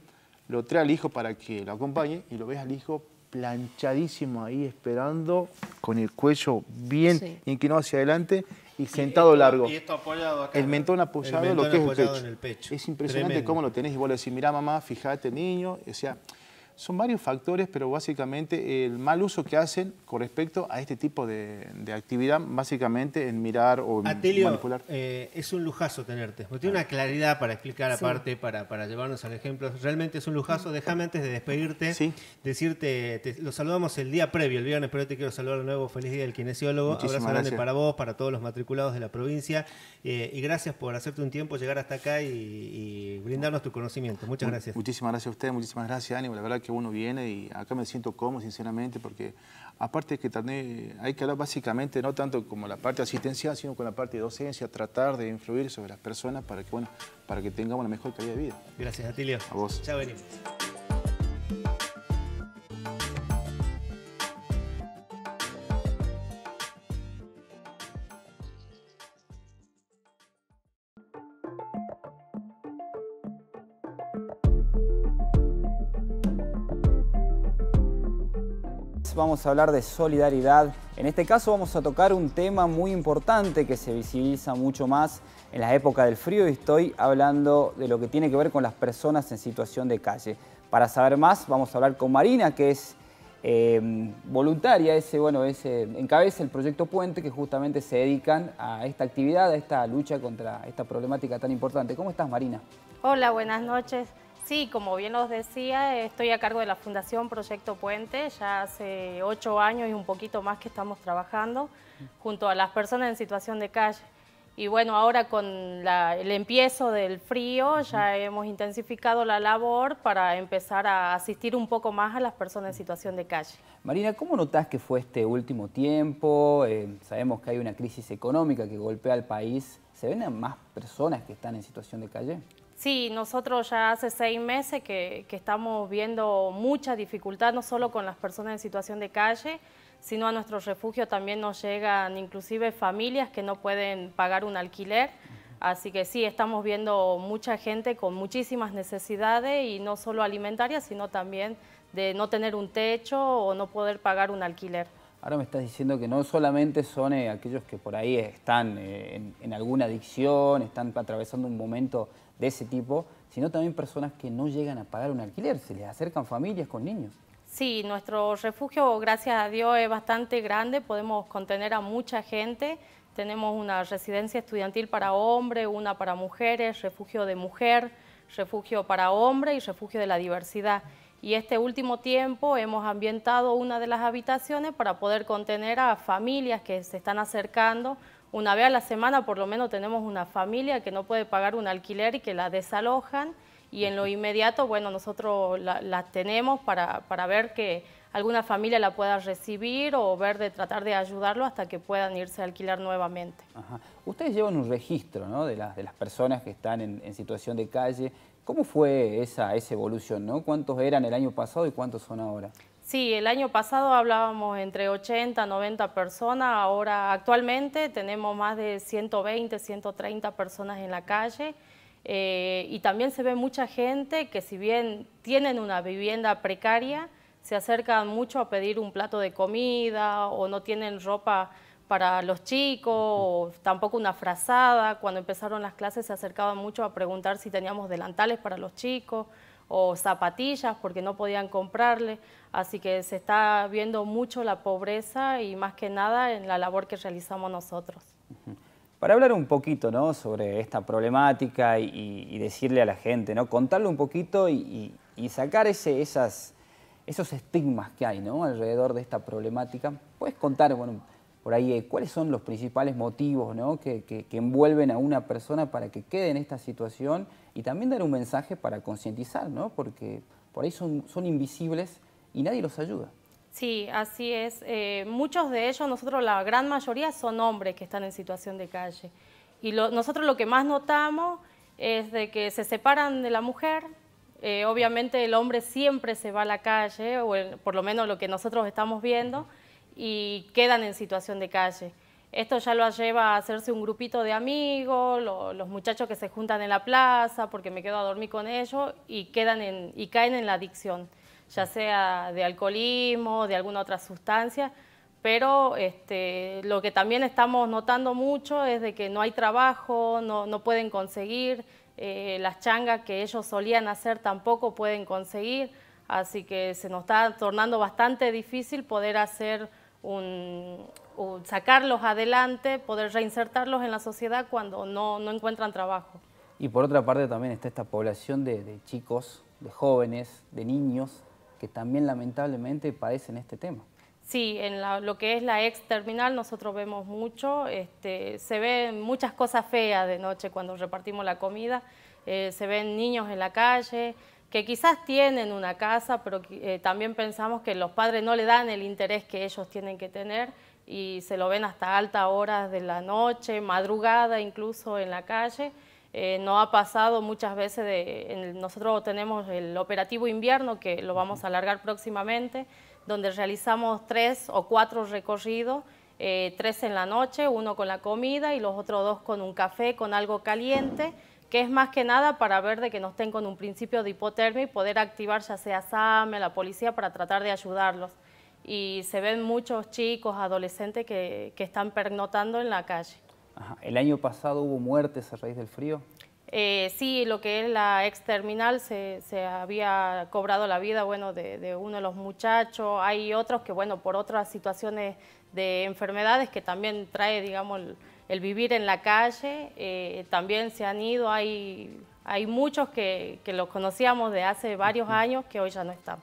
S7: lo trae al hijo para que lo acompañe y lo ves al hijo planchadísimo ahí esperando con el cuello bien inclinado hacia adelante y sentado largo. Y esto apoyado acá. El mentón apoyado, lo que es En el pecho. Es impresionante cómo lo tenés y vos le decís, mirá mamá, fíjate niño, o son varios factores, pero básicamente el mal uso que hacen con respecto a este tipo de, actividad, básicamente en mirar o manipular. Eh, es un
S1: lujazo tenerte, me tiene ah. una claridad para explicar aparte, para, para llevarnos al ejemplo. Realmente es un lujazo. Déjame antes de despedirte, decirte, lo saludamos el día previo, el viernes, pero te quiero saludar de nuevo. Feliz día del kinesiólogo. Muchísimas Abrazo grande para vos, para todos los matriculados de la provincia. Eh, y gracias por hacerte un tiempo, llegar hasta acá y, brindarnos tu conocimiento. Muchas gracias.
S7: Muchísimas gracias a usted. muchísimas gracias, Ánimo. La verdad que uno viene y acá me siento cómodo, sinceramente, porque aparte que también eh, hay que hablar básicamente, no tanto como la parte asistencial, sino con la parte de docencia, tratar de influir sobre las personas para que, bueno, para que tengamos la mejor calidad de vida. Gracias, Atilio. A vos. Ya venimos.
S8: vamos a hablar de solidaridad. En este caso vamos a tocar un tema muy importante que se visibiliza mucho más en la época del frío y estoy hablando de lo que tiene que ver con las personas en situación de calle. Para saber más vamos a hablar con Marina, que es em, voluntaria, ese, bueno, ese, encabeza el proyecto Puente, que justamente se dedican a esta actividad, a esta lucha contra esta problemática tan importante. ¿Cómo estás, Marina?
S9: Hola, buenas noches. Sí, como bien os decía, estoy a cargo de la Fundación Proyecto Puente, ya hace ocho años y un poquito más que estamos trabajando junto a las personas en situación de calle. Y bueno, ahora con el empiezo del frío ya hemos intensificado la labor para empezar a asistir un poco más a las personas en situación de calle.
S8: Marina, ¿cómo notás que fue este último tiempo? Eh, sabemos que hay una crisis económica que golpea al país. ¿Se ven más personas que están en situación de calle?
S9: Sí, nosotros ya hace seis meses que, estamos viendo mucha dificultad, no solo con las personas en situación de calle, sino a nuestro refugio también nos llegan inclusive familias que no pueden pagar un alquiler. Así que sí, estamos viendo mucha gente con muchísimas necesidades y no solo alimentarias, sino también de no tener un techo o no poder pagar un alquiler.
S8: Ahora me estás diciendo que no solamente son eh, aquellos que por ahí están eh, en, alguna adicción, están atravesando un momento de ese tipo, sino también personas que no llegan a pagar un alquiler, se les acercan familias con niños.
S9: Sí, nuestro refugio, gracias a Dios, es bastante grande, podemos contener a mucha gente. Tenemos una residencia estudiantil para hombres, una para mujeres, refugio de mujer, refugio para hombres y refugio de la diversidad. Y este último tiempo hemos ambientado una de las habitaciones para poder contener a familias que se están acercando una vez a la semana por lo menos tenemos una familia que no puede pagar un alquiler y que la desalojan y en lo inmediato, bueno, nosotros la, tenemos para, ver que alguna familia la pueda recibir o ver de tratar de ayudarlo hasta que puedan irse a alquilar nuevamente.
S8: Ustedes llevan un registro de, de, las personas que están en, situación de calle. ¿Cómo fue esa, esa evolución? ¿no? ¿Cuántos eran el año pasado y cuántos son ahora?
S9: Sí, el año pasado hablábamos entre 80, 90 personas, ahora actualmente tenemos más de 120, 130 personas en la calle eh, y también se ve mucha gente que si bien tienen una vivienda precaria, se acercan mucho a pedir un plato de comida o no tienen ropa para los chicos tampoco una frazada. Cuando empezaron las clases se acercaban mucho a preguntar si teníamos delantales para los chicos o zapatillas porque no podían comprarle. Así que se está viendo mucho la pobreza y más que nada en la labor que realizamos nosotros.
S8: Para hablar un poquito ¿no? sobre esta problemática y, decirle a la gente, ¿no? contarle un poquito y, sacar ese, esas, esos estigmas que hay ¿no? alrededor de esta problemática, ¿puedes contar bueno, por ahí eh, cuáles son los principales motivos que, envuelven a una persona para que quede en esta situación y también dar un mensaje para concientizar, porque por ahí son, invisibles y nadie los ayuda.
S9: Sí, así es. Eh, muchos de ellos, nosotros la gran mayoría son hombres que están en situación de calle. Y nosotros lo que más notamos es de que se separan de la mujer. Eh, obviamente el hombre siempre se va a la calle, o por lo menos lo que nosotros estamos viendo y quedan en situación de calle. Esto ya lo lleva a hacerse un grupito de amigos, los muchachos que se juntan en la plaza porque me quedo a dormir con ellos y, quedan y caen en la adicción, ya sea de alcoholismo, de alguna otra sustancia, pero este, lo que también estamos notando mucho es de que no hay trabajo, no, no pueden conseguir, eh, las changas que ellos solían hacer tampoco pueden conseguir, así que se nos está tornando bastante difícil poder hacer sacarlos adelante, poder reinsertarlos en la sociedad cuando no, no, encuentran trabajo.
S8: Y por otra parte también está esta población de, chicos, de jóvenes, de niños, que también lamentablemente padecen este tema.
S9: Sí, en lo que es la ex terminal nosotros vemos mucho, este, se ven muchas cosas feas de noche cuando repartimos la comida, eh, se ven niños en la calle, que quizás tienen una casa, pero eh, también pensamos que los padres no le dan el interés que ellos tienen que tener y se lo ven hasta altas horas de la noche, madrugada incluso en la calle. Eh, no ha pasado muchas veces, nosotros tenemos el operativo invierno que lo vamos a alargar próximamente, donde realizamos tres o cuatro recorridos, eh, tres en la noche, uno con la comida y los otros dos con un café, con algo caliente que es más que nada para ver de que no estén con un principio de hipotermia y poder activar ya sea SAME, la policía, para tratar de ayudarlos. Y se ven muchos chicos, adolescentes que, que están pernotando en la calle.
S8: ¿El año pasado hubo muertes a raíz del frío?
S9: Eh, sí, lo que es la exterminal se, se había cobrado la vida bueno, de, de, uno de los muchachos. Hay otros que, bueno, por otras situaciones de enfermedades que también trae, digamos, el vivir en la calle. Eh, también se han ido, hay, hay muchos que, que los conocíamos de hace varios años que hoy ya no están.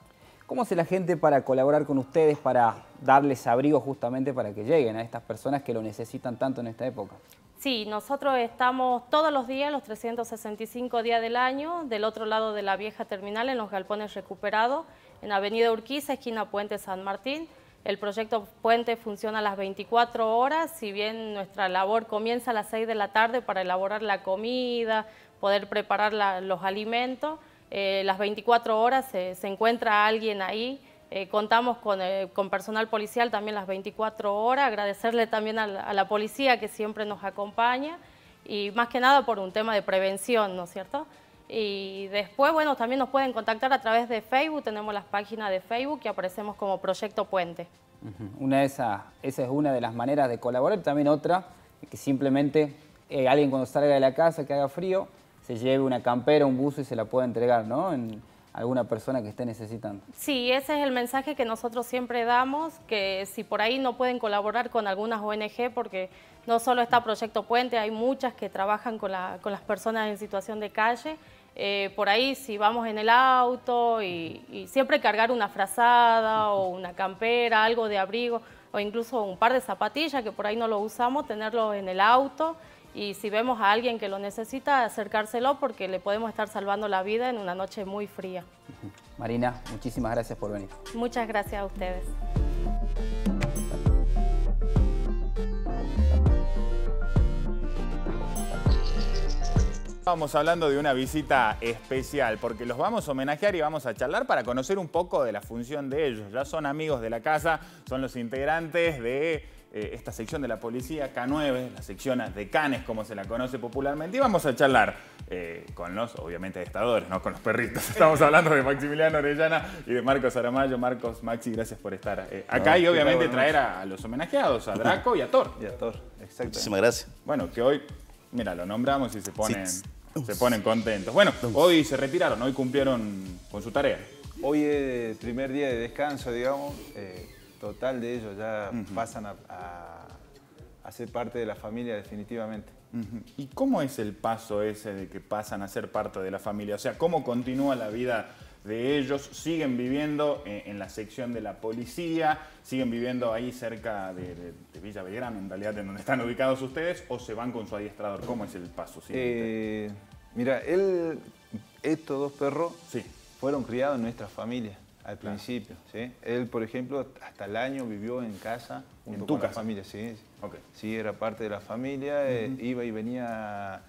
S8: ¿Cómo hace la gente para colaborar con ustedes, para darles abrigo justamente para que lleguen a estas personas que lo necesitan tanto en esta época?
S9: Sí, nosotros estamos todos los días, los 365 días del año, del otro lado de la vieja terminal, en los galpones recuperados, en Avenida Urquiza, esquina Puente San Martín. El proyecto Puente funciona a las 24 horas, si bien nuestra labor comienza a las 6 de la tarde para elaborar la comida, poder preparar los alimentos, eh, las 24 horas se encuentra alguien ahí. Eh, contamos eh, con, personal policial también las 24 horas, agradecerle también a la policía que siempre nos acompaña y más que nada por un tema de prevención, ¿no es cierto?, y después, bueno, también nos pueden contactar a través de Facebook, tenemos las páginas de Facebook que aparecemos como Proyecto Puente.
S8: Una de esas, esa es una de las maneras de colaborar, también otra, que simplemente eh, alguien cuando salga de la casa, que haga frío, se lleve una campera, un buzo y se la pueda entregar, ¿no? En alguna persona que esté necesitando.
S9: Sí, ese es el mensaje que nosotros siempre damos, que si por ahí no pueden colaborar con algunas ONG, porque no solo está Proyecto Puente, hay muchas que trabajan con las personas en situación de calle, eh, por ahí si vamos en el auto y, y, siempre cargar una frazada o una campera, algo de abrigo o incluso un par de zapatillas que por ahí no lo usamos, tenerlo en el auto y si vemos a alguien que lo necesita, acercárselo porque le podemos estar salvando la vida en una noche muy fría.
S8: Marina, muchísimas gracias por venir.
S9: Muchas gracias a ustedes.
S10: vamos hablando de una visita especial, porque los vamos a homenajear y vamos a charlar para conocer un poco de la función de ellos. Ya son amigos de la casa, son los integrantes de eh, esta sección de la policía K9, la sección de canes, como se la conoce popularmente, y vamos a charlar eh, con los, obviamente, estadores, no con los perritos. Estamos hablando de Maximiliano Orellana y de Marcos Aramayo. Marcos, Maxi, gracias por estar eh, acá y obviamente traer a, los homenajeados, a Draco y a Thor. Y a Thor, exacto. Muchísimas gracias. Bueno, que hoy, mira, lo nombramos y se ponen se ponen contentos. Bueno, hoy se retiraron, hoy cumplieron con su tarea.
S11: Hoy es el primer día de descanso, digamos. Eh, total de ellos ya pasan a,
S10: ser parte de la familia definitivamente. ¿Y cómo es el paso ese de que pasan a ser parte de la familia? O sea, ¿cómo continúa la vida de ellos? ¿Siguen viviendo eh, en, la sección de la policía? ¿Siguen viviendo ahí cerca de, Villa Belgrano, en realidad, en donde están ubicados ustedes? ¿O se van con su adiestrador? ¿Cómo es el paso
S11: Eh Mira, él, estos dos perros fueron criados en nuestra familia al principio. Él, por ejemplo, hasta el año vivió en casa ¿En tu casa? la familia. Sí, sí, era parte de la familia, eh, iba y venía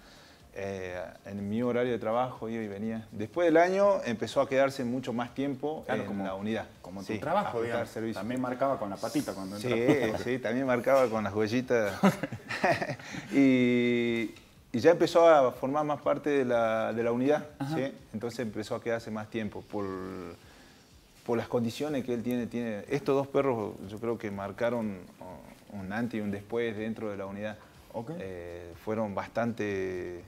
S11: eh, en mi horario de trabajo, iba y venía. Después del año empezó a quedarse mucho más tiempo en la unidad. Como tu trabajo, digamos. También marcaba con la patita cuando entraba. Sí, sí, también marcaba con las huellitas. y y ya empezó a formar más parte de la, unidad, ¿sí? entonces empezó a quedarse más tiempo por, por las condiciones que él tiene, tiene. Estos dos perros yo creo que marcaron un antes y un después dentro de la unidad. Eh, fueron bastante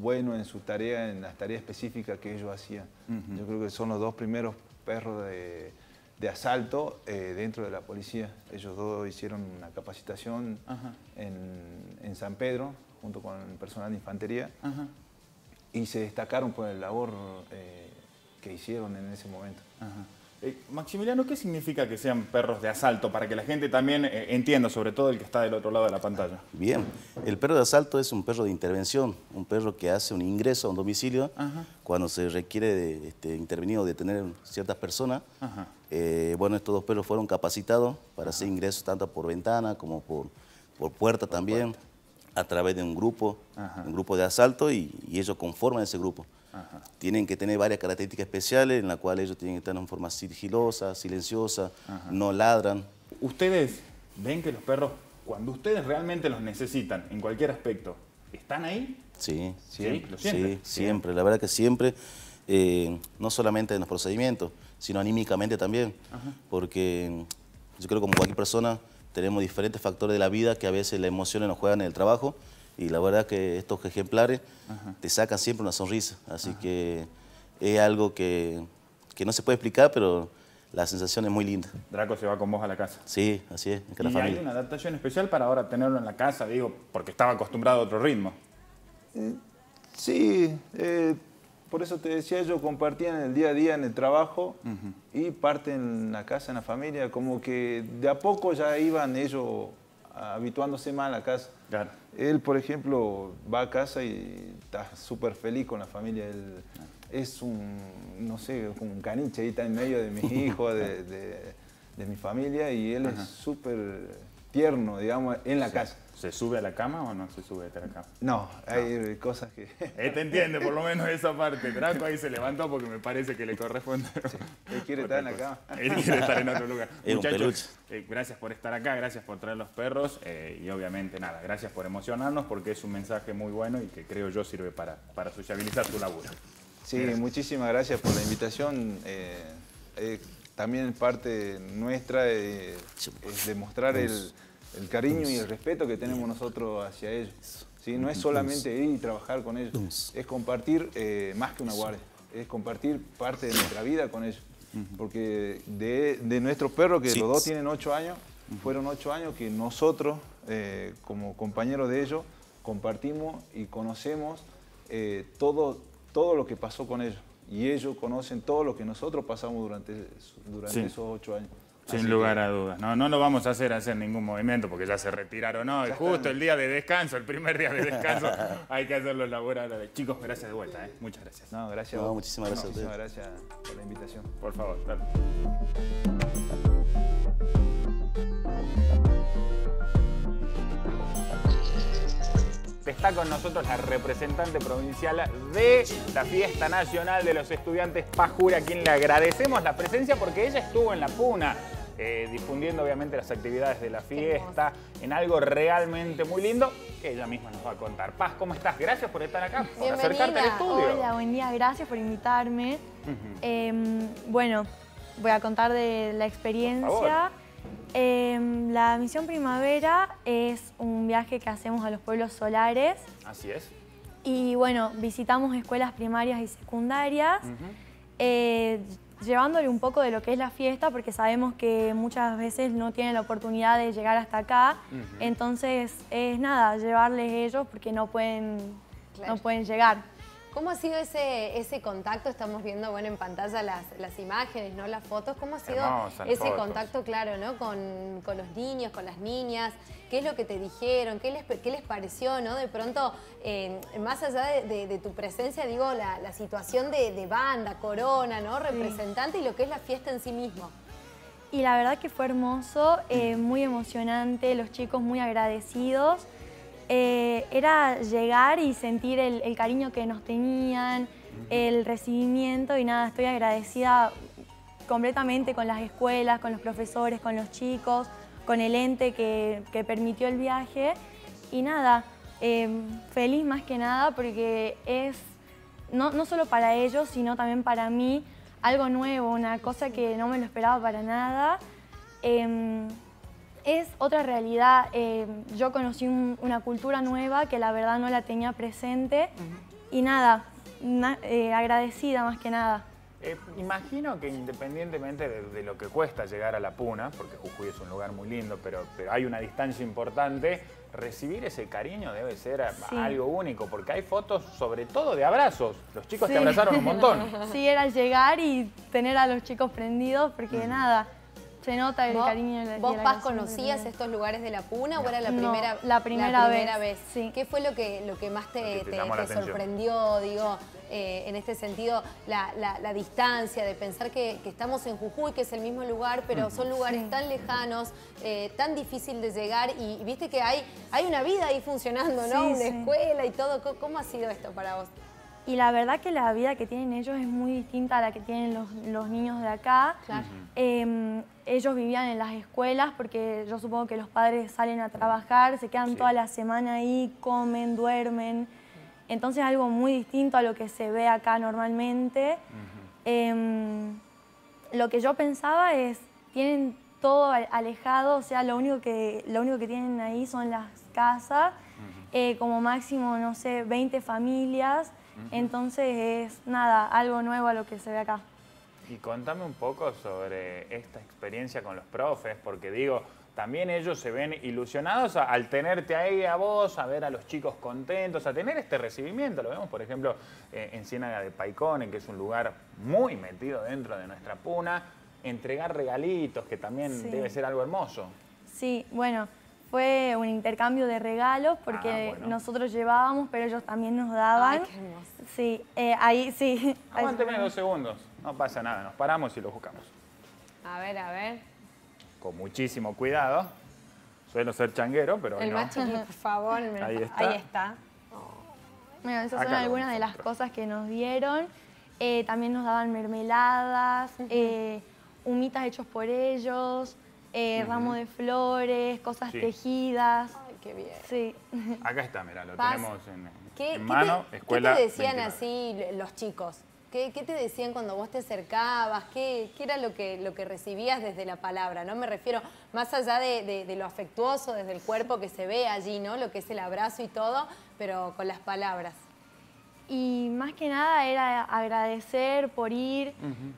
S11: buenos en su tarea, en las tareas específicas que ellos hacían. Yo creo que son los dos primeros perros de, asalto eh, dentro de la policía. Ellos dos hicieron una capacitación en, en, San Pedro, junto con el personal de infantería,
S10: y se destacaron por el labor eh, que hicieron en ese momento. Eh, Maximiliano, ¿qué significa que sean perros de asalto? Para que la gente también eh, entienda, sobre todo el que está del otro lado de la pantalla.
S12: Bien, el perro de asalto es un perro de intervención, un perro que hace un ingreso a un domicilio cuando se requiere de, este, intervenir o detener ciertas personas. bueno, estos dos perros fueron capacitados para hacer ingresos tanto por ventana como por, por puerta también a través de un grupo, un grupo de asalto y, ellos conforman ese grupo. Tienen que tener varias características especiales en la cual ellos tienen que estar en forma sigilosa, silenciosa, no ladran. Ustedes ven que los perros, cuando ustedes realmente los necesitan en cualquier aspecto, ¿están ahí? Sí, siempre? sí siempre, la verdad que siempre, eh, no solamente en los procedimientos, sino anímicamente también, porque yo creo como cualquier persona, tenemos diferentes factores de la vida que a veces las emociones nos juegan en el trabajo y la verdad que estos ejemplares te sacan siempre una sonrisa, así que es algo que, no se puede explicar, pero la sensación es muy linda. Draco se va con vos a la casa. Sí, así es. ¿Y hay una
S10: adaptación especial para ahora tenerlo en la casa, digo,
S12: porque estaba acostumbrado a otro ritmo?
S10: Eh,
S11: sí, eh, por eso te decía, ellos compartían el día a día, en el trabajo y parte en la casa, en la familia, como que de a poco ya iban ellos habituándose más a la casa. Él, por ejemplo, va a casa y está súper feliz con la familia. Él es un, no sé, un caniche ahí, está en medio de mis hijos, de, mi familia y él es súper tierno, digamos, en la casa. ¿Se sube a la cama o no se sube a la cama? No,
S10: hay cosas que... Él eh, te entiende, por lo menos esa parte. Draco ahí se levantó porque me parece que le corresponde. Él quiere estar en la cama. Él quiere estar en otro lugar. Muchachos, eh, gracias por estar acá, gracias por traer los perros eh, y obviamente nada, gracias por emocionarnos porque es un mensaje muy bueno y que creo yo sirve para, para sociabilizar tu laburo. Sí, muchísimas gracias por la invitación.
S11: también parte nuestra es demostrar el el cariño y el respeto que tenemos nosotros hacia ellos. ¿sí? No es solamente ir y trabajar con ellos, es compartir eh, más que una guardia, es compartir parte de nuestra vida con ellos. Porque de, nuestros perros, que los dos tienen ocho años, fueron ocho años que nosotros, eh, como compañeros de ellos, compartimos y conocemos eh, todo, todo lo que pasó con ellos. Y ellos conocen todo lo que nosotros pasamos
S10: durante, durante esos ocho años. Sin lugar a dudas. No, no lo vamos a hacer hacer ningún movimiento porque ya se retiraron justo el día de descanso, el primer día de descanso, hay que hacerlo laboral. Chicos, gracias de vuelta. ¿eh? Muchas gracias. No, gracias. muchísimas gracias. muchísimas gracias por la invitación. Por favor, dale. Está con nosotros la representante provincial de la Fiesta Nacional de los Estudiantes Pajura, a quien le agradecemos la presencia porque ella estuvo en la puna eh, difundiendo obviamente las actividades de la fiesta en algo realmente muy lindo que ella misma nos va a contar. Paz, ¿cómo estás? Gracias por estar acá,
S2: por acercarte al estudio. Hola,
S13: buen día, gracias por invitarme. Em, bueno, voy a contar de la experiencia. Em, la misión primavera es un viaje que hacemos a los pueblos solares. Así es. Y bueno, visitamos escuelas primarias y secundarias llevándole un poco de lo que es la fiesta, porque sabemos que muchas veces no tienen la oportunidad de llegar hasta acá.
S14: Entonces, es nada, llevarles ellos porque no pueden, no pueden llegar. ¿Cómo ha sido ese, ese contacto? Estamos viendo bueno, en pantalla las, imágenes, ¿no? Las fotos. ¿Cómo ha sido ese contacto, claro, Con, los niños, con las niñas? ¿Qué es lo que te dijeron? ¿Qué les, qué les pareció, no? De pronto, eh, más allá de, tu presencia, digo, la, situación de, banda, corona, ¿no? Representante y lo que es la fiesta en sí mismo.
S13: Y la verdad que fue hermoso, eh, muy emocionante, los chicos muy agradecidos. Eh, era llegar y sentir el, cariño que nos tenían, el recibimiento y nada, estoy agradecida completamente con las escuelas, con los profesores, con los chicos, con el ente que, permitió el viaje y nada, em, feliz más que nada porque es no, solo para ellos, sino también para mí algo nuevo, una cosa que no me lo esperaba para nada. Em, es otra realidad. Eh, yo conocí una cultura nueva que la verdad no la tenía presente y nada, eh, agradecida más que nada.
S10: Eh, imagino que independientemente de, lo que cuesta llegar a La Puna, porque Jujuy es un lugar muy lindo, pero, hay una distancia importante, recibir ese cariño debe ser algo único, porque hay fotos sobre todo de abrazos. Los chicos te abrazaron un montón.
S13: sí, era llegar y tener a los chicos
S14: prendidos, porque nada, se nota el ¿Vos, cariño de ¿Vos, Paz, conocías estos lugares de la puna o era la primera, vez? la primera, vez? Sí. ¿Qué fue lo que, lo que más te, sorprendió, digo, eh, en este sentido, la, distancia de pensar que, estamos en Jujuy, que es el mismo lugar, pero son lugares tan lejanos, eh, tan difícil de llegar y, viste que hay, hay una vida ahí funcionando, ¿no? una escuela y todo. ¿Cómo ha sido esto para vos?
S13: y la verdad que la vida que tienen ellos es muy distinta a la que tienen los, niños de acá. Em, ellos vivían en las escuelas porque yo supongo que los padres salen a trabajar, se quedan toda la semana ahí, comen, duermen. Entonces algo muy distinto a lo que se ve acá normalmente. Em, lo que yo pensaba es, tienen todo alejado, o sea, lo único que, lo único que tienen ahí son las casas, eh, como máximo, no sé, 20 familias. Entonces es nada, algo nuevo a lo que se ve acá.
S10: Y contame un poco sobre esta experiencia con los profes, porque digo, también ellos se ven ilusionados al tenerte ahí a vos, a ver a los chicos contentos, a tener este recibimiento. Lo vemos, por ejemplo, eh, en Ciénaga de Paicone, que es un lugar muy metido dentro de nuestra puna, entregar regalitos, que también debe ser algo hermoso.
S13: Sí, bueno, fue un intercambio de regalos porque ah, nosotros llevábamos, pero ellos también nos daban. Eh, sí, ahí sí. Aguánteme dos
S10: segundos, no pasa nada, nos paramos y lo buscamos.
S14: A ver, a ver.
S10: Con muchísimo cuidado. Suelo ser changuero, pero El no. por favor. Ahí está. Ahí
S14: está. esas
S10: son algunas de
S13: las cosas que nos dieron. Eh, también nos daban mermeladas, eh, humitas hechos por ellos. Eh, ramo de flores, cosas
S14: tejidas. Ay, qué bien. Sí.
S10: Acá está, mira, lo tenemos en, mano, ¿qué te, decían
S14: así los chicos? ¿Qué, te decían cuando vos te acercabas? ¿Qué, era lo que, lo que recibías desde la palabra? ¿no? Me refiero más allá de, de, de, lo afectuoso, desde el cuerpo que se ve allí, ¿no? lo que es el abrazo y todo, pero con las palabras
S13: y más que nada era agradecer por ir.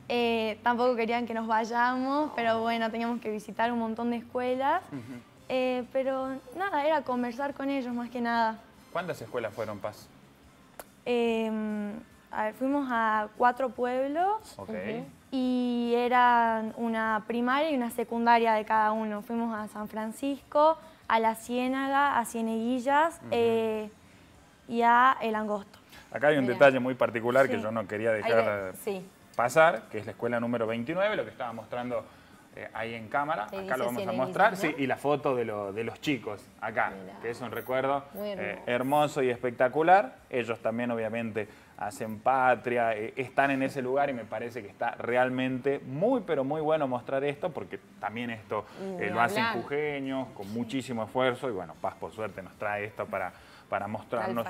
S13: Eh, tampoco querían que nos vayamos, pero ah. bueno, teníamos que visitar un montón de escuelas. Eh, pero nada, era conversar con ellos más que nada.
S10: ¿Cuántas escuelas fueron, Paz?
S13: Em, fuimos a cuatro pueblos. Y era una primaria y una secundaria de cada uno. Fuimos a San Francisco, a La Ciénaga, a Cieneguillas eh, y a El Angosto.
S10: Acá hay un detalle muy particular que yo no quería dejar pasar, que es la escuela número 29, lo que estaba mostrando eh, ahí en cámara. acá lo vamos a mostrar. Sí, y la foto de, los chicos acá, que es un recuerdo eh, hermoso y espectacular. Ellos también, obviamente, hacen patria, eh, están en ese lugar y me parece que está realmente muy, pero muy bueno mostrar esto, porque también esto lo hacen jujeños con muchísimo esfuerzo y bueno, Paz por suerte nos trae esto para para mostrarnos.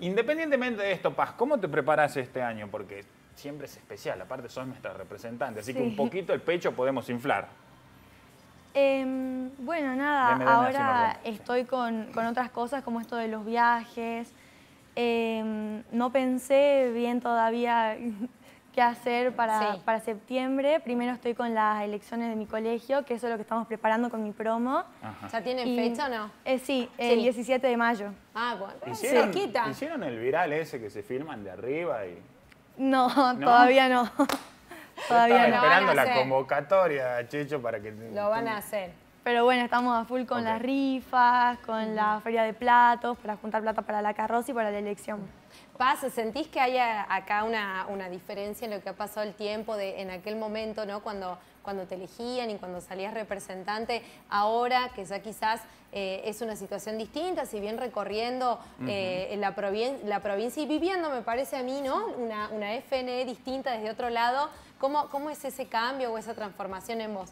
S10: Independientemente de esto, Paz, ¿cómo te preparas este año? Porque siempre es especial, aparte sos nuestra representante, así que un poquito el pecho podemos inflar.
S13: Em, bueno, nada, ahora estoy con, otras cosas como esto de los viajes. Em, no pensé bien todavía qué hacer para, para septiembre. Primero estoy con las elecciones de mi colegio, que eso es lo que estamos preparando con mi promo.
S14: ¿Ya tienen fecha o
S13: no? Eh, sí, el 17 de mayo. Ah, bueno. ¿Hicieron, cerquita.
S10: ¿Hicieron el viral ese que se firman de arriba? y
S13: No, todavía no. todavía no. esperando la
S10: convocatoria, Checho, para que... Lo van a
S13: hacer. Pero bueno, estamos a full con las rifas, con la feria de platos, para juntar plata para la carroza y para la elección
S14: pasa ¿sentís que hay acá una, una, diferencia en lo que ha pasado el tiempo de, en aquel momento, ¿no? cuando, cuando te elegían y cuando salías representante, ahora que ya quizás eh, es una situación distinta, si bien recorriendo eh, la, la, provincia y viviendo, me parece a mí, ¿no? una, una FNE distinta desde otro lado, ¿cómo, ¿cómo es ese cambio o esa transformación en vos?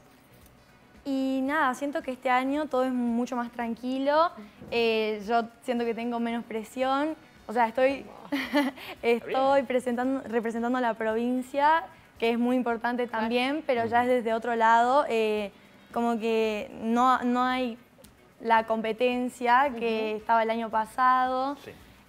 S13: Y nada, siento que este año todo es mucho más tranquilo, eh, yo siento que tengo menos presión, o sea, estoy Estoy presentando, representando a la provincia, que es muy importante también, pero ya es desde otro lado. Eh, como que no, no hay la competencia que estaba el año pasado.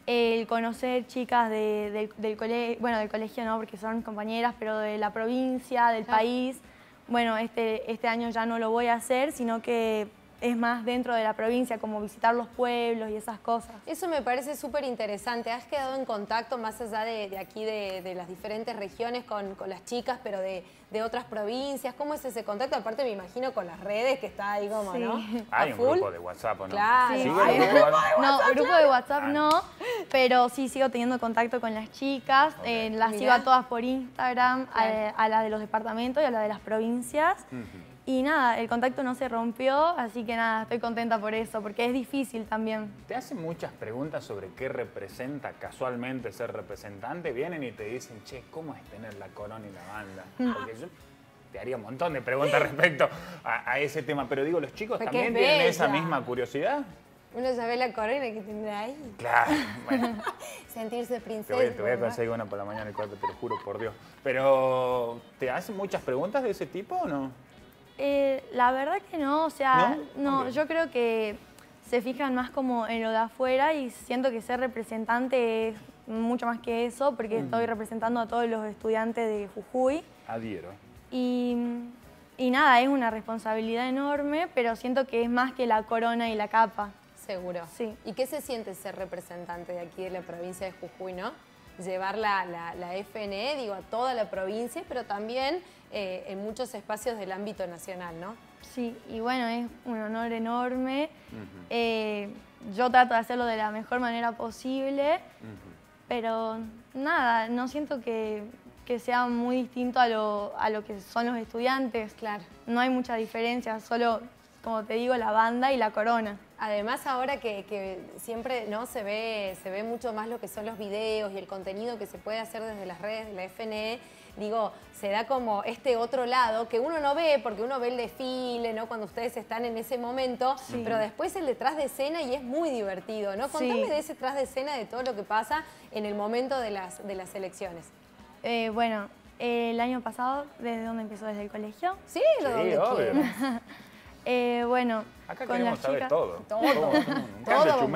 S13: El conocer chicas del, colegio, bueno, del colegio no, porque son compañeras, pero de la provincia, del país. Bueno, este, este año ya no lo voy a hacer, sino que es más dentro de la provincia,
S14: como visitar los pueblos y esas cosas. Eso me parece súper interesante. ¿Has quedado en contacto más allá de, aquí, de, las diferentes regiones, con, las chicas, pero de, otras provincias? ¿Cómo es ese contacto? Aparte me imagino con las redes, que está ahí como, ¿no?
S10: Hay un grupo de WhatsApp, ¿no?
S13: Claro. grupo WhatsApp, no, grupo
S14: de WhatsApp ah. no, pero sí sigo teniendo contacto con
S13: las chicas. las sigo a todas por Instagram, a, la de los departamentos y a la de las provincias. Y nada, el contacto no se rompió, así que nada, estoy contenta por eso, porque es difícil también.
S10: ¿Te hacen muchas preguntas sobre qué representa casualmente ser representante? Vienen y te dicen, che, ¿cómo es tener la corona y la banda? Porque yo te haría un montón de preguntas respecto a, ese tema, pero digo, ¿los chicos también tienen esa misma curiosidad?
S14: Uno ya la corona que tendrá ahí.
S10: Claro, bueno.
S14: Sentirse princesa. Te voy, a conseguir
S10: una por la mañana cuarto, te lo juro por Dios. Pero, ¿te hacen muchas preguntas de ese tipo o no?
S13: Eh, la verdad que no, o sea, no, yo creo que se fijan más como en lo de afuera y siento que ser representante es mucho más que eso porque estoy representando a todos los estudiantes de Jujuy. Adhiero. Y, nada, es una responsabilidad enorme, pero siento que es más que la corona y la capa.
S14: Seguro. Sí. ¿Y qué se siente ser representante de aquí de la provincia de Jujuy, no? llevar la, la, la, FNE, digo, a toda la provincia, pero también eh, en muchos espacios del ámbito nacional, ¿no?
S13: Sí, y bueno, es un honor enorme. Eh, yo trato de hacerlo de la mejor manera posible, pero nada, no siento que, sea muy distinto a lo, que son los estudiantes. Claro. No hay mucha diferencia, solo, como te digo, la banda y la corona.
S14: Además, ahora que, siempre se, ve, se ve mucho más lo que son los videos y el contenido que se puede hacer desde las redes de la FNE, digo, se da como este otro lado que uno no ve porque uno ve el desfile, ¿no? Cuando ustedes están en ese momento, pero después el detrás de escena y es muy divertido, ¿no? Contame de ese detrás de escena de todo lo que pasa en el momento de las, de las elecciones. Eh, bueno, el año pasado, ¿desde dónde empezó? ¿Desde el
S13: colegio? Sí, lo donde eh, bueno, Acá con queremos saber todo. Todo.
S2: todo. todo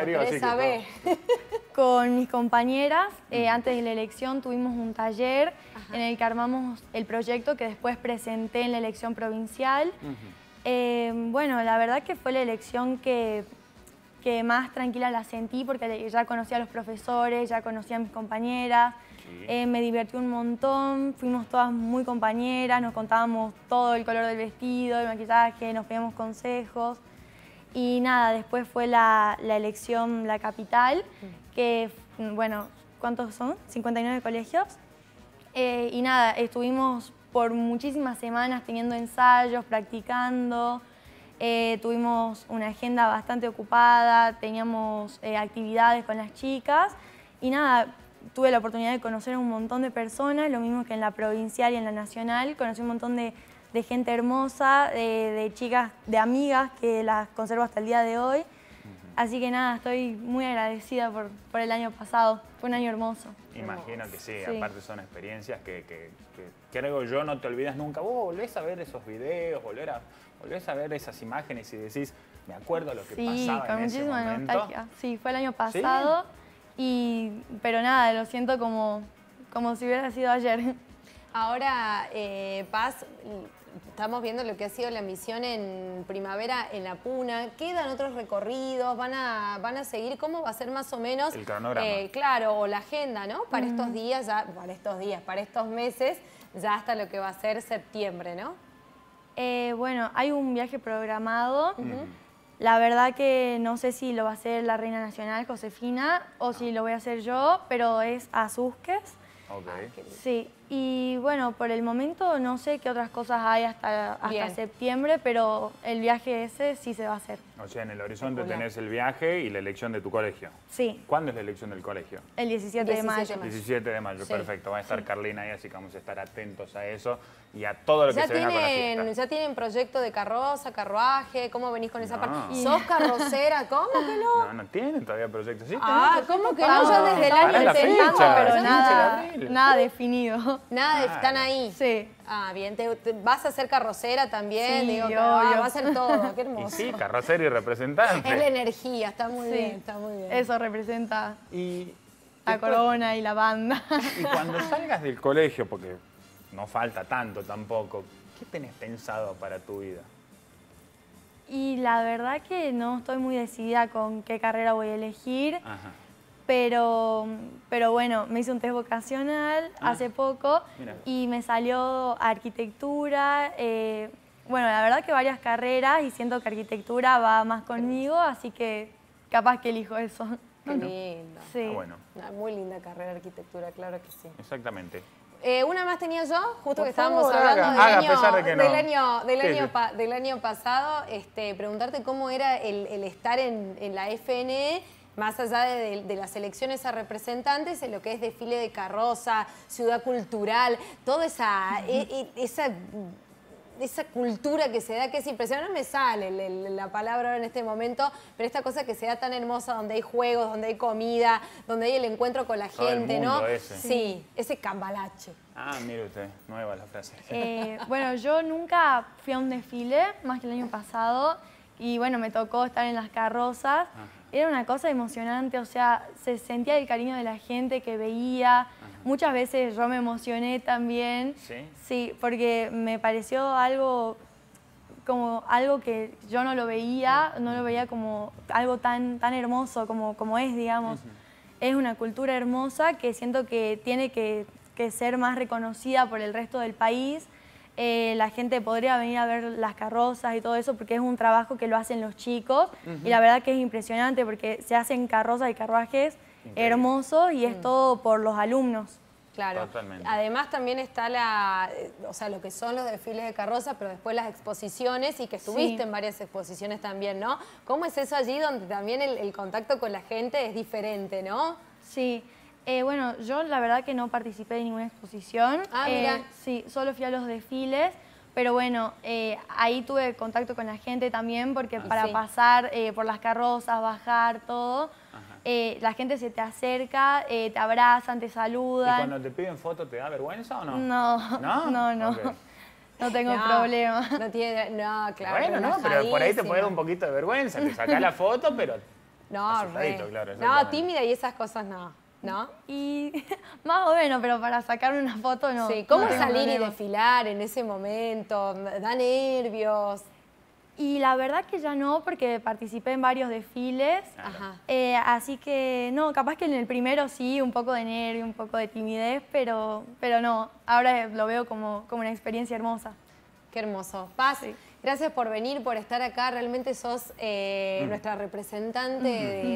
S13: con mis compañeras, eh, antes de la elección tuvimos un taller en el que armamos el proyecto que después presenté en la elección provincial. Eh, bueno, la verdad que fue la elección que, que, más tranquila la sentí porque ya conocía a los profesores, ya conocía a mis compañeras, eh, me divertí un montón, fuimos todas muy compañeras, nos contábamos todo el color del vestido, el maquillaje, nos pedíamos consejos. Y nada, después fue la, elección La Capital, que, mm, bueno, ¿cuántos son? 59 colegios. Eh, y nada, estuvimos por muchísimas semanas teniendo ensayos, practicando. Eh, tuvimos una agenda bastante ocupada, teníamos eh, actividades con las chicas y nada, tuve la oportunidad de conocer a un montón de personas, lo mismo que en la provincial y en la nacional, conocí un montón de de gente hermosa, de, chicas, de amigas que las conservo hasta el día de hoy. Así que nada, estoy muy agradecida por, por el año pasado. Fue un año hermoso.
S10: Imagino que sí, aparte son experiencias que, que, que, creo yo no te olvidas nunca. Vos volvés a ver esos videos, volver a, volvés a ver esas imágenes y decís, me acuerdo lo que sí, con muchísima Nostalgia.
S13: Sí, fue el año pasado, pero nada, lo siento como, si hubiera sido ayer.
S14: Ahora, eh, Paz, estamos viendo lo que ha sido la misión en primavera en La Puna. ¿Quedan otros recorridos? ¿Van a, van a seguir? ¿Cómo va a ser más o menos? El cronograma. Eh, claro, o la agenda, ¿no? Para estos días, ya, para estos días, para estos meses, ya hasta lo que va a ser septiembre, ¿no? Eh,
S13: bueno, hay un viaje
S14: programado.
S13: La verdad que no sé si lo va a hacer la Reina Nacional, Josefina, o si ah. lo voy a hacer yo, pero es a Susques. Okay. Ah, sí, y bueno, por el momento no sé qué otras cosas hay hasta, septiembre, pero el viaje ese sí se va a hacer.
S10: O sea, en el horizonte tenés el viaje y la elección de tu colegio. Sí. ¿Cuándo es la elección del colegio?
S13: El 17, de mayo. El 17
S10: de mayo, perfecto. Va a estar Carlina ahí, así que vamos a estar atentos a eso y a todo lo que se tienen, venga la
S14: ¿Ya tienen proyecto de carroza, carruaje? ¿Cómo venís con esa parte? ¿Sos carrocera? ¿Cómo
S10: que no? No, no tienen todavía proyecto. Sí, ah, ¿cómo que no? Yo desde el año intentando, pero nada,
S14: nada definido. Nada, están ahí. Sí. Ah, bien, vas a ser carrocera
S13: también,
S6: digo, yo, Ah, va a ser todo, qué hermoso. Y sí,
S10: carrocera y representante. Es la
S13: energía, está muy bien, está muy bien. Eso representa
S10: y la corona
S13: y la banda. Y cuando salgas
S10: del colegio, porque no falta tanto tampoco, ¿qué tenés pensado para tu vida?
S13: Y la verdad que no estoy muy decidida con qué carrera voy a elegir. Ajá pero, pero bueno, me hice un test vocacional ah, hace poco y me salió arquitectura, eh, bueno, la verdad que varias carreras y siento que arquitectura va más conmigo, así que capaz que elijo eso. Qué linda.
S14: Sí.
S10: Ah, muy linda carrera arquitectura, claro que sí. Exactamente.
S14: Eh, una más tenía yo, justo
S10: que estábamos hablando del, año,
S14: del, año, pasado, este, preguntarte cómo era el, estar en, en la FNE más allá de, las elecciones a representantes, en lo que es desfile de carroza, ciudad cultural, toda esa, e, e, esa, esa cultura que se da, que es impresionante, no me sale la, palabra en este momento, pero esta cosa que se da tan hermosa, donde hay juegos, donde hay comida, donde hay el encuentro con la gente, ¿no?
S10: Sí,
S14: ese cambalache.
S10: Ah, mire usted, nueva la frase. Eh,
S14: bueno, yo nunca
S13: fui a un desfile, más que el año pasado, y bueno, me tocó estar en las carrozas era una cosa emocionante, o sea, se sentía el cariño de la gente que veía. Muchas veces yo me emocioné también. Sí. porque me pareció algo como algo que yo no lo veía, no lo veía como algo tan, tan hermoso como, es, digamos. Es una cultura hermosa que siento que tiene que ser más reconocida por el resto del país eh, la gente podría venir a ver las carrozas y todo eso porque es un trabajo que lo hacen los chicos y la verdad que es impresionante porque se hacen carrozas y carruajes hermosos y es mm. todo por los alumnos.
S14: Claro. Además también está la, eh, o sea, lo que son los desfiles de carrozas, pero después las exposiciones y que estuviste en varias exposiciones también, ¿no? ¿Cómo es eso allí donde también el, el contacto con la gente es diferente, ¿no? Sí. Eh, bueno, yo la verdad
S13: que no participé de ninguna exposición. Ah, eh, sí, solo fui a los desfiles. Pero bueno, eh, ahí tuve contacto con la gente también, porque ah, para pasar por las carrozas, bajar, todo, la gente se te acerca, te abrazan, te saluda. ¿Y
S10: cuando te piden foto te da vergüenza o no? No, no, no. no.
S14: No tengo problema. No tiene, no, claro. Bueno, no, pero por ahí te puede dar un
S10: poquito de vergüenza. Te sacás la foto, pero.
S14: No, No, tímida y esas cosas no. ¿no? Y más o menos, pero para sacar una foto no. Sí, ¿cómo salir y desfilar en ese momento? ¿Da
S13: nervios? Y la verdad que ya no, porque participé en varios desfiles. Ajá. Eh, así que, no, capaz que en el primero sí, un poco de nervio, un poco de
S14: timidez, pero, pero no, ahora lo veo como, como una experiencia hermosa. Qué hermoso. Paz, sí. Gracias por venir, por estar acá. Realmente sos eh, mm. nuestra representante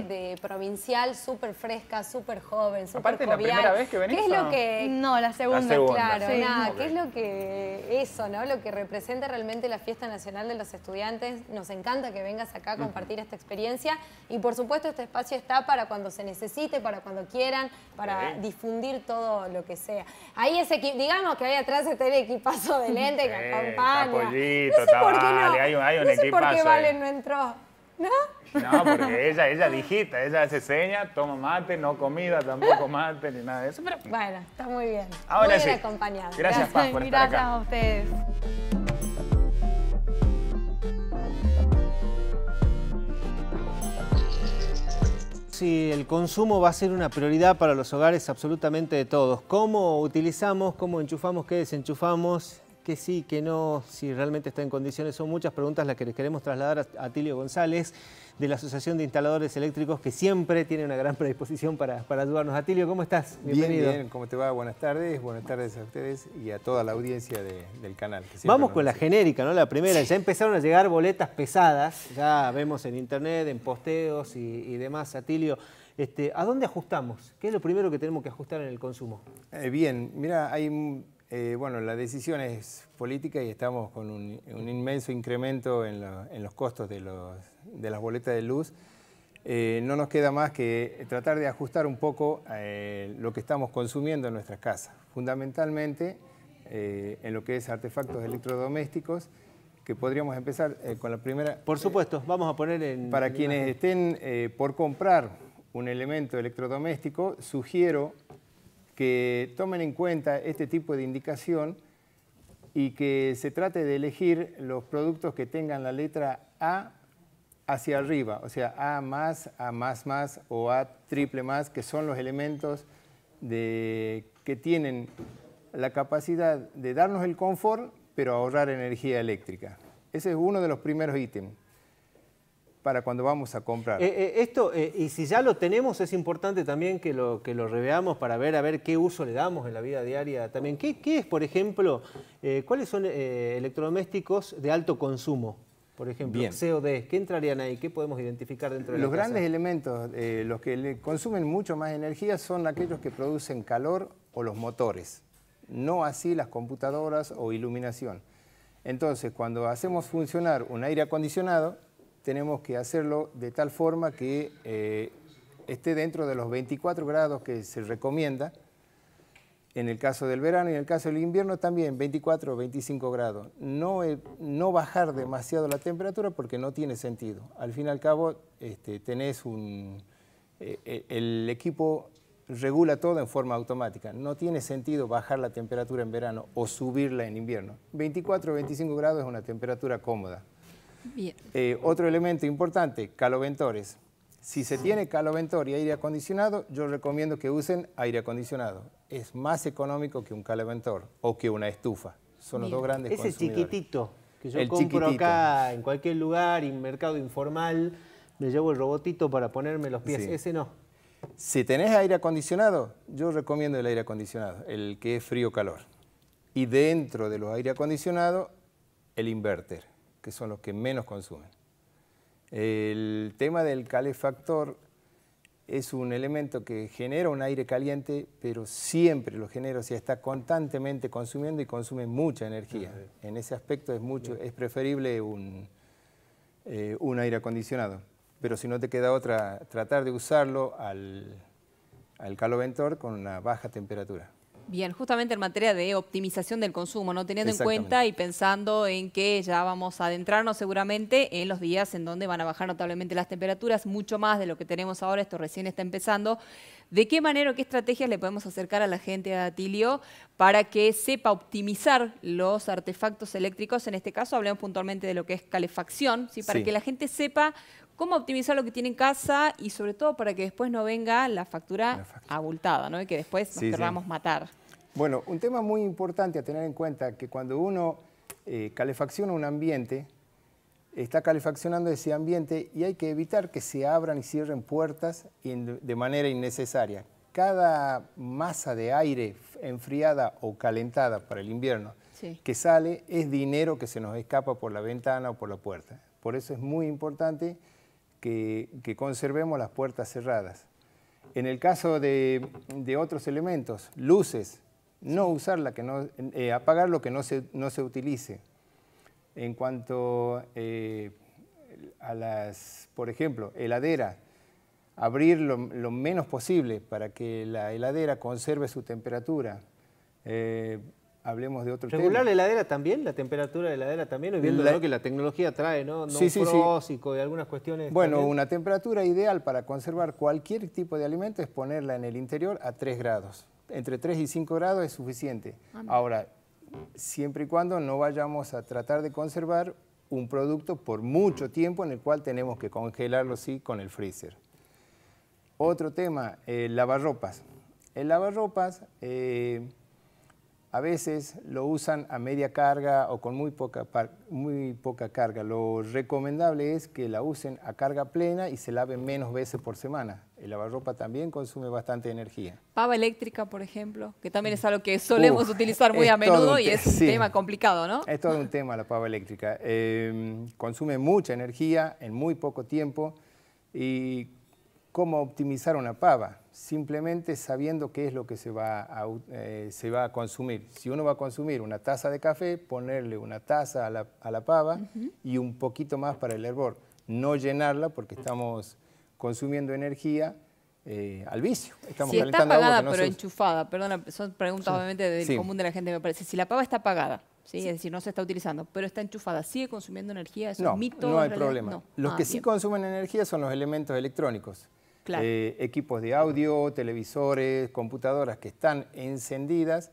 S14: de, provincial, súper fresca, súper joven, súper jovial. la primera vez que venís. ¿Qué es lo que...? No, la segunda, claro. Nada, ¿Qué es lo que... Eso, ¿no? Lo que representa realmente la Fiesta Nacional de los Estudiantes. Nos encanta que vengas acá a compartir esta experiencia. Y, por supuesto, este espacio está para cuando se necesite, para cuando quieran, para difundir todo lo que sea. Ahí ese... Digamos que ahí atrás está el equipazo de lente que
S12: acompaña vale, no. hay, un sé por qué Vale
S14: no entró. ¿No?
S12: No, porque
S10: ella, ella digita, ella hace seña, toma mate, no comida, tampoco mate, ni nada de eso.
S14: Pero... Bueno, está muy bien. Ahora muy sí. bien acompañada. Gracias, por estar gracias a ustedes.
S1: Sí, el consumo va a ser una prioridad para los hogares absolutamente de todos, ¿cómo utilizamos, cómo enchufamos, qué desenchufamos que sí, que no, si realmente está en condiciones. Son muchas preguntas las que les queremos trasladar a, Atilio González de la Asociación de Instaladores Eléctricos, que siempre tiene una gran predisposición para, para ayudarnos. Atilio, ¿cómo estás? Bienvenido. Bien, bien, ¿cómo
S15: te va? Buenas tardes, buenas tardes a ustedes y a toda la audiencia del canal.
S1: Vamos con la genérica, ¿no? La primera, ya empezaron a llegar boletas pesadas, ya vemos en internet, en posteos
S15: y, demás,
S1: Atilio. Este, ¿A dónde ajustamos? ¿Qué es lo primero que tenemos que ajustar en el consumo?
S15: Eh, bien, mira, hay eh, bueno, la decisión es política y estamos con un, inmenso incremento en, los costos de, las boletas de luz. Eh, no nos queda más que tratar de ajustar un poco eh, lo que estamos consumiendo en nuestras casas, fundamentalmente en lo que es artefactos electrodomésticos, que podríamos empezar con la primera... Por supuesto, vamos a poner en... Para quienes estén por comprar un elemento electrodoméstico, sugiero que tomen en cuenta este tipo de indicación y que se trate de elegir los productos que tengan la letra A hacia arriba, o sea, A más, A más más o A triple más, que son los elementos que tienen la capacidad de darnos el confort, pero ahorrar energía eléctrica. Ese es uno de los primeros ítems para cuando vamos a comprar. Eh,
S1: eh, esto, eh, y si ya lo tenemos, es importante también que lo, que lo reveamos para ver a ver qué uso le damos en la vida diaria también. ¿Qué, qué es, por ejemplo, cuáles son electrodomésticos
S15: de alto consumo?
S1: Por ejemplo, COD, ¿qué entrarían ahí? ¿Qué podemos identificar dentro de Los grandes
S15: elementos, los que consumen mucho más energía son aquellos que producen calor o los motores, no así las computadoras o iluminación. Entonces, cuando hacemos funcionar un aire acondicionado, tenemos que hacerlo de tal forma que eh, esté dentro de los 24 grados que se recomienda en el caso del verano y en el caso del invierno también 24 o 25 grados. No, eh, no bajar demasiado la temperatura porque no tiene sentido. Al fin y al cabo este, tenés un... Eh, el equipo regula todo en forma automática. No tiene sentido bajar la temperatura en verano o subirla en invierno. 24 o 25 grados es una temperatura cómoda. Bien. Eh, otro elemento importante, caloventores. Si se tiene caloventor y aire acondicionado, yo recomiendo que usen aire acondicionado. Es más económico que un caloventor o que una estufa. Son los dos grandes Ese chiquitito
S1: que yo compro acá en cualquier lugar, en mercado informal, me llevo el robotito
S15: para ponerme los pies. Ese no. Si tenés aire acondicionado, yo recomiendo el aire acondicionado, el que es frío-calor. Y dentro de los aire acondicionado, el inverter que son los que menos consumen. El tema del calefactor es un elemento que genera un aire caliente, pero siempre lo genera, o sea, está constantemente consumiendo y consume mucha energía. En ese aspecto es, mucho, es preferible un, eh, un aire acondicionado. Pero si no te queda otra, tratar de usarlo al, al caloventor con una baja temperatura.
S3: Bien, justamente en materia de optimización del consumo, no teniendo en cuenta y pensando en que ya vamos a adentrarnos seguramente en los días en donde van a bajar notablemente las temperaturas, mucho más de lo que tenemos ahora, esto recién está empezando. ¿De qué manera o qué estrategias le podemos acercar a la gente a Atilio para que sepa optimizar los artefactos eléctricos? En este caso hablemos puntualmente de lo que es calefacción, ¿sí? para que la gente sepa cómo optimizar lo que tiene en casa y sobre todo para que después no venga la factura, abultada, que después nos sí, queramos matar.
S15: Bueno, un tema muy importante a tener en cuenta que cuando uno eh, calefacciona un ambiente, está calefaccionando ese ambiente y hay que evitar que se abran y cierren puertas de manera innecesaria. Cada masa de aire enfriada o calentada para el invierno que sale es dinero que se nos escapa por la ventana o por la puerta. Por eso es muy importante que, conservemos las puertas cerradas. En el caso de, otros elementos, luces, no usar la que no, eh, apagar lo que no se, no se utilice. En cuanto eh, a las, por ejemplo, heladera, abrir lo, menos posible para que la heladera conserve su temperatura. Eh, hablemos de otro tema. ¿Regular la
S1: heladera también? ¿La temperatura de la heladera también? viendo que la tecnología trae, ¿no? no sí, sí, y algunas cuestiones. Bueno, una
S15: temperatura ideal para conservar cualquier tipo de alimento es ponerla en el interior a 3 grados. Entre 3 y 5 grados es suficiente. Ah, Ahora, siempre y cuando no vayamos a tratar de conservar un producto por mucho tiempo en el cual tenemos que congelarlo sí con el freezer. Otro tema, eh, lavarropas. El lavarropas... Eh, a veces lo usan a media carga o con muy poca, muy poca carga. Lo recomendable es que la usen a carga plena y se laven menos veces por semana. El lavarropa también consume bastante energía.
S3: Pava eléctrica, por ejemplo, que también es algo que solemos utilizar muy a menudo y es un tema complicado, ¿no?
S15: Es todo un tema la pava eléctrica. Em, consume mucha energía en muy poco tiempo y cómo optimizar una pava simplemente sabiendo qué es lo que eh, se va, a, consumir. Si uno va a consumir una taza de café, ponerle una taza a la, pava y un poquito más para el hervor. No llenarla porque estamos consumiendo energía eh, al vicio. Estamos si está apagada pero
S3: enchufada, perdona, son preguntas obviamente del común de la gente, me parece. Si la pava está apagada, ¿sí? es decir, no se está utilizando, pero está enchufada, ¿sigue consumiendo energía? ¿Es no, un mito? No hay problema. Los ah, que sí
S15: consumen energía son los elementos electrónicos. Eh, equipos de audio, televisores, computadoras que están encendidas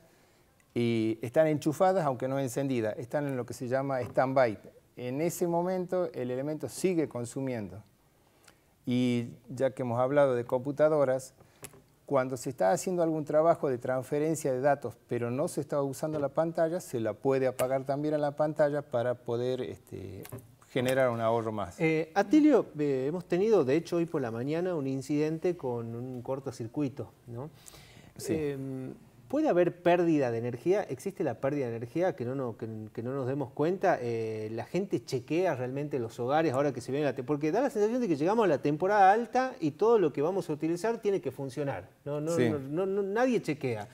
S15: y están enchufadas, aunque no encendidas, están en lo que se llama stand-by. En ese momento el elemento sigue consumiendo. Y ya que hemos hablado de computadoras, cuando se está haciendo algún trabajo de transferencia de datos, pero no se está usando la pantalla, se la puede apagar también a la pantalla para poder este, generar un ahorro más. Eh, Atilio, eh, hemos tenido, de hecho, hoy por
S1: la mañana un incidente con un cortocircuito, ¿no? Eh, ¿Puede haber pérdida de energía? ¿Existe la pérdida de energía que no, nos demos cuenta? Eh, ¿La gente chequea realmente los hogares ahora que se viene la temporada? Porque da la sensación de que llegamos a la temporada alta y todo lo que vamos a utilizar tiene que funcionar. nadie chequea.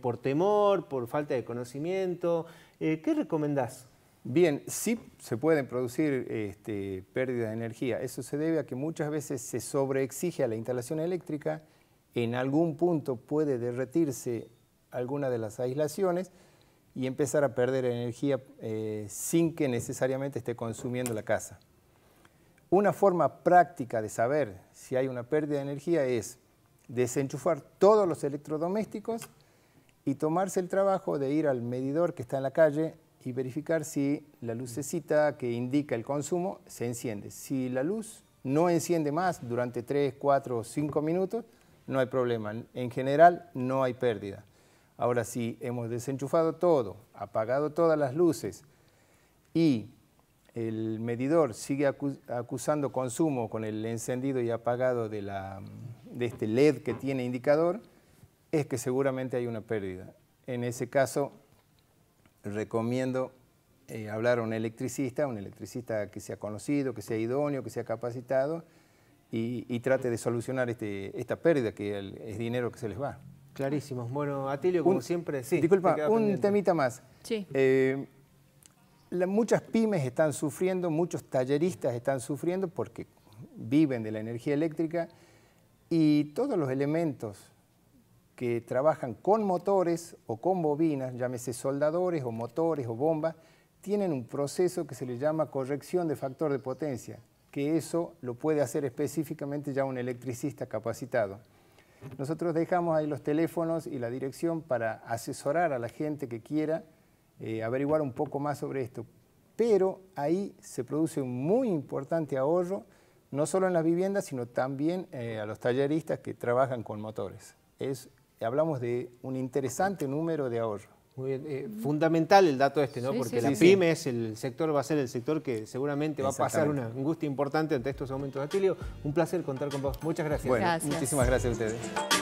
S15: por temor, por falta de conocimiento. ¿Qué recomendás? Bien, sí se pueden producir este, pérdidas de energía. Eso se debe a que muchas veces se sobreexige a la instalación eléctrica, en algún punto puede derretirse alguna de las aislaciones y empezar a perder energía eh, sin que necesariamente esté consumiendo la casa. Una forma práctica de saber si hay una pérdida de energía es desenchufar todos los electrodomésticos y tomarse el trabajo de ir al medidor que está en la calle y verificar si la lucecita que indica el consumo se enciende. Si la luz no enciende más durante 3, 4 o 5 minutos, no hay problema. En general no hay pérdida. Ahora, si hemos desenchufado todo, apagado todas las luces y el medidor sigue acusando consumo con el encendido y apagado de, la, de este LED que tiene indicador, es que seguramente hay una pérdida. En ese caso, recomiendo eh, hablar a un electricista, un electricista que sea conocido, que sea idóneo, que sea capacitado y, trate de solucionar este, esta pérdida que es dinero que se les va. Clarísimo. Bueno, Atilio, como siempre, sí. Disculpa, un temita más. Sí. Eh, muchas pymes están sufriendo, muchos talleristas están sufriendo porque viven de la energía eléctrica y todos los elementos que trabajan con motores o con bobinas, llámese soldadores o motores o bombas, tienen un proceso que se le llama corrección de factor de potencia, que eso lo puede hacer específicamente ya un electricista capacitado. Nosotros dejamos ahí los teléfonos y la dirección para asesorar a la gente que quiera eh, averiguar un poco más sobre esto. Pero ahí se produce un muy importante ahorro, no solo en las viviendas, sino también eh, a los talleristas que trabajan con motores. Es hablamos de un interesante número de ahorro. Eh, fundamental el dato este, ¿no? Porque la pyme es el sector, va
S1: a ser el sector que seguramente va a pasar un angustia importante ante estos aumentos de Un placer contar con vos. Muchas gracias. Bueno, muchísimas gracias a ustedes.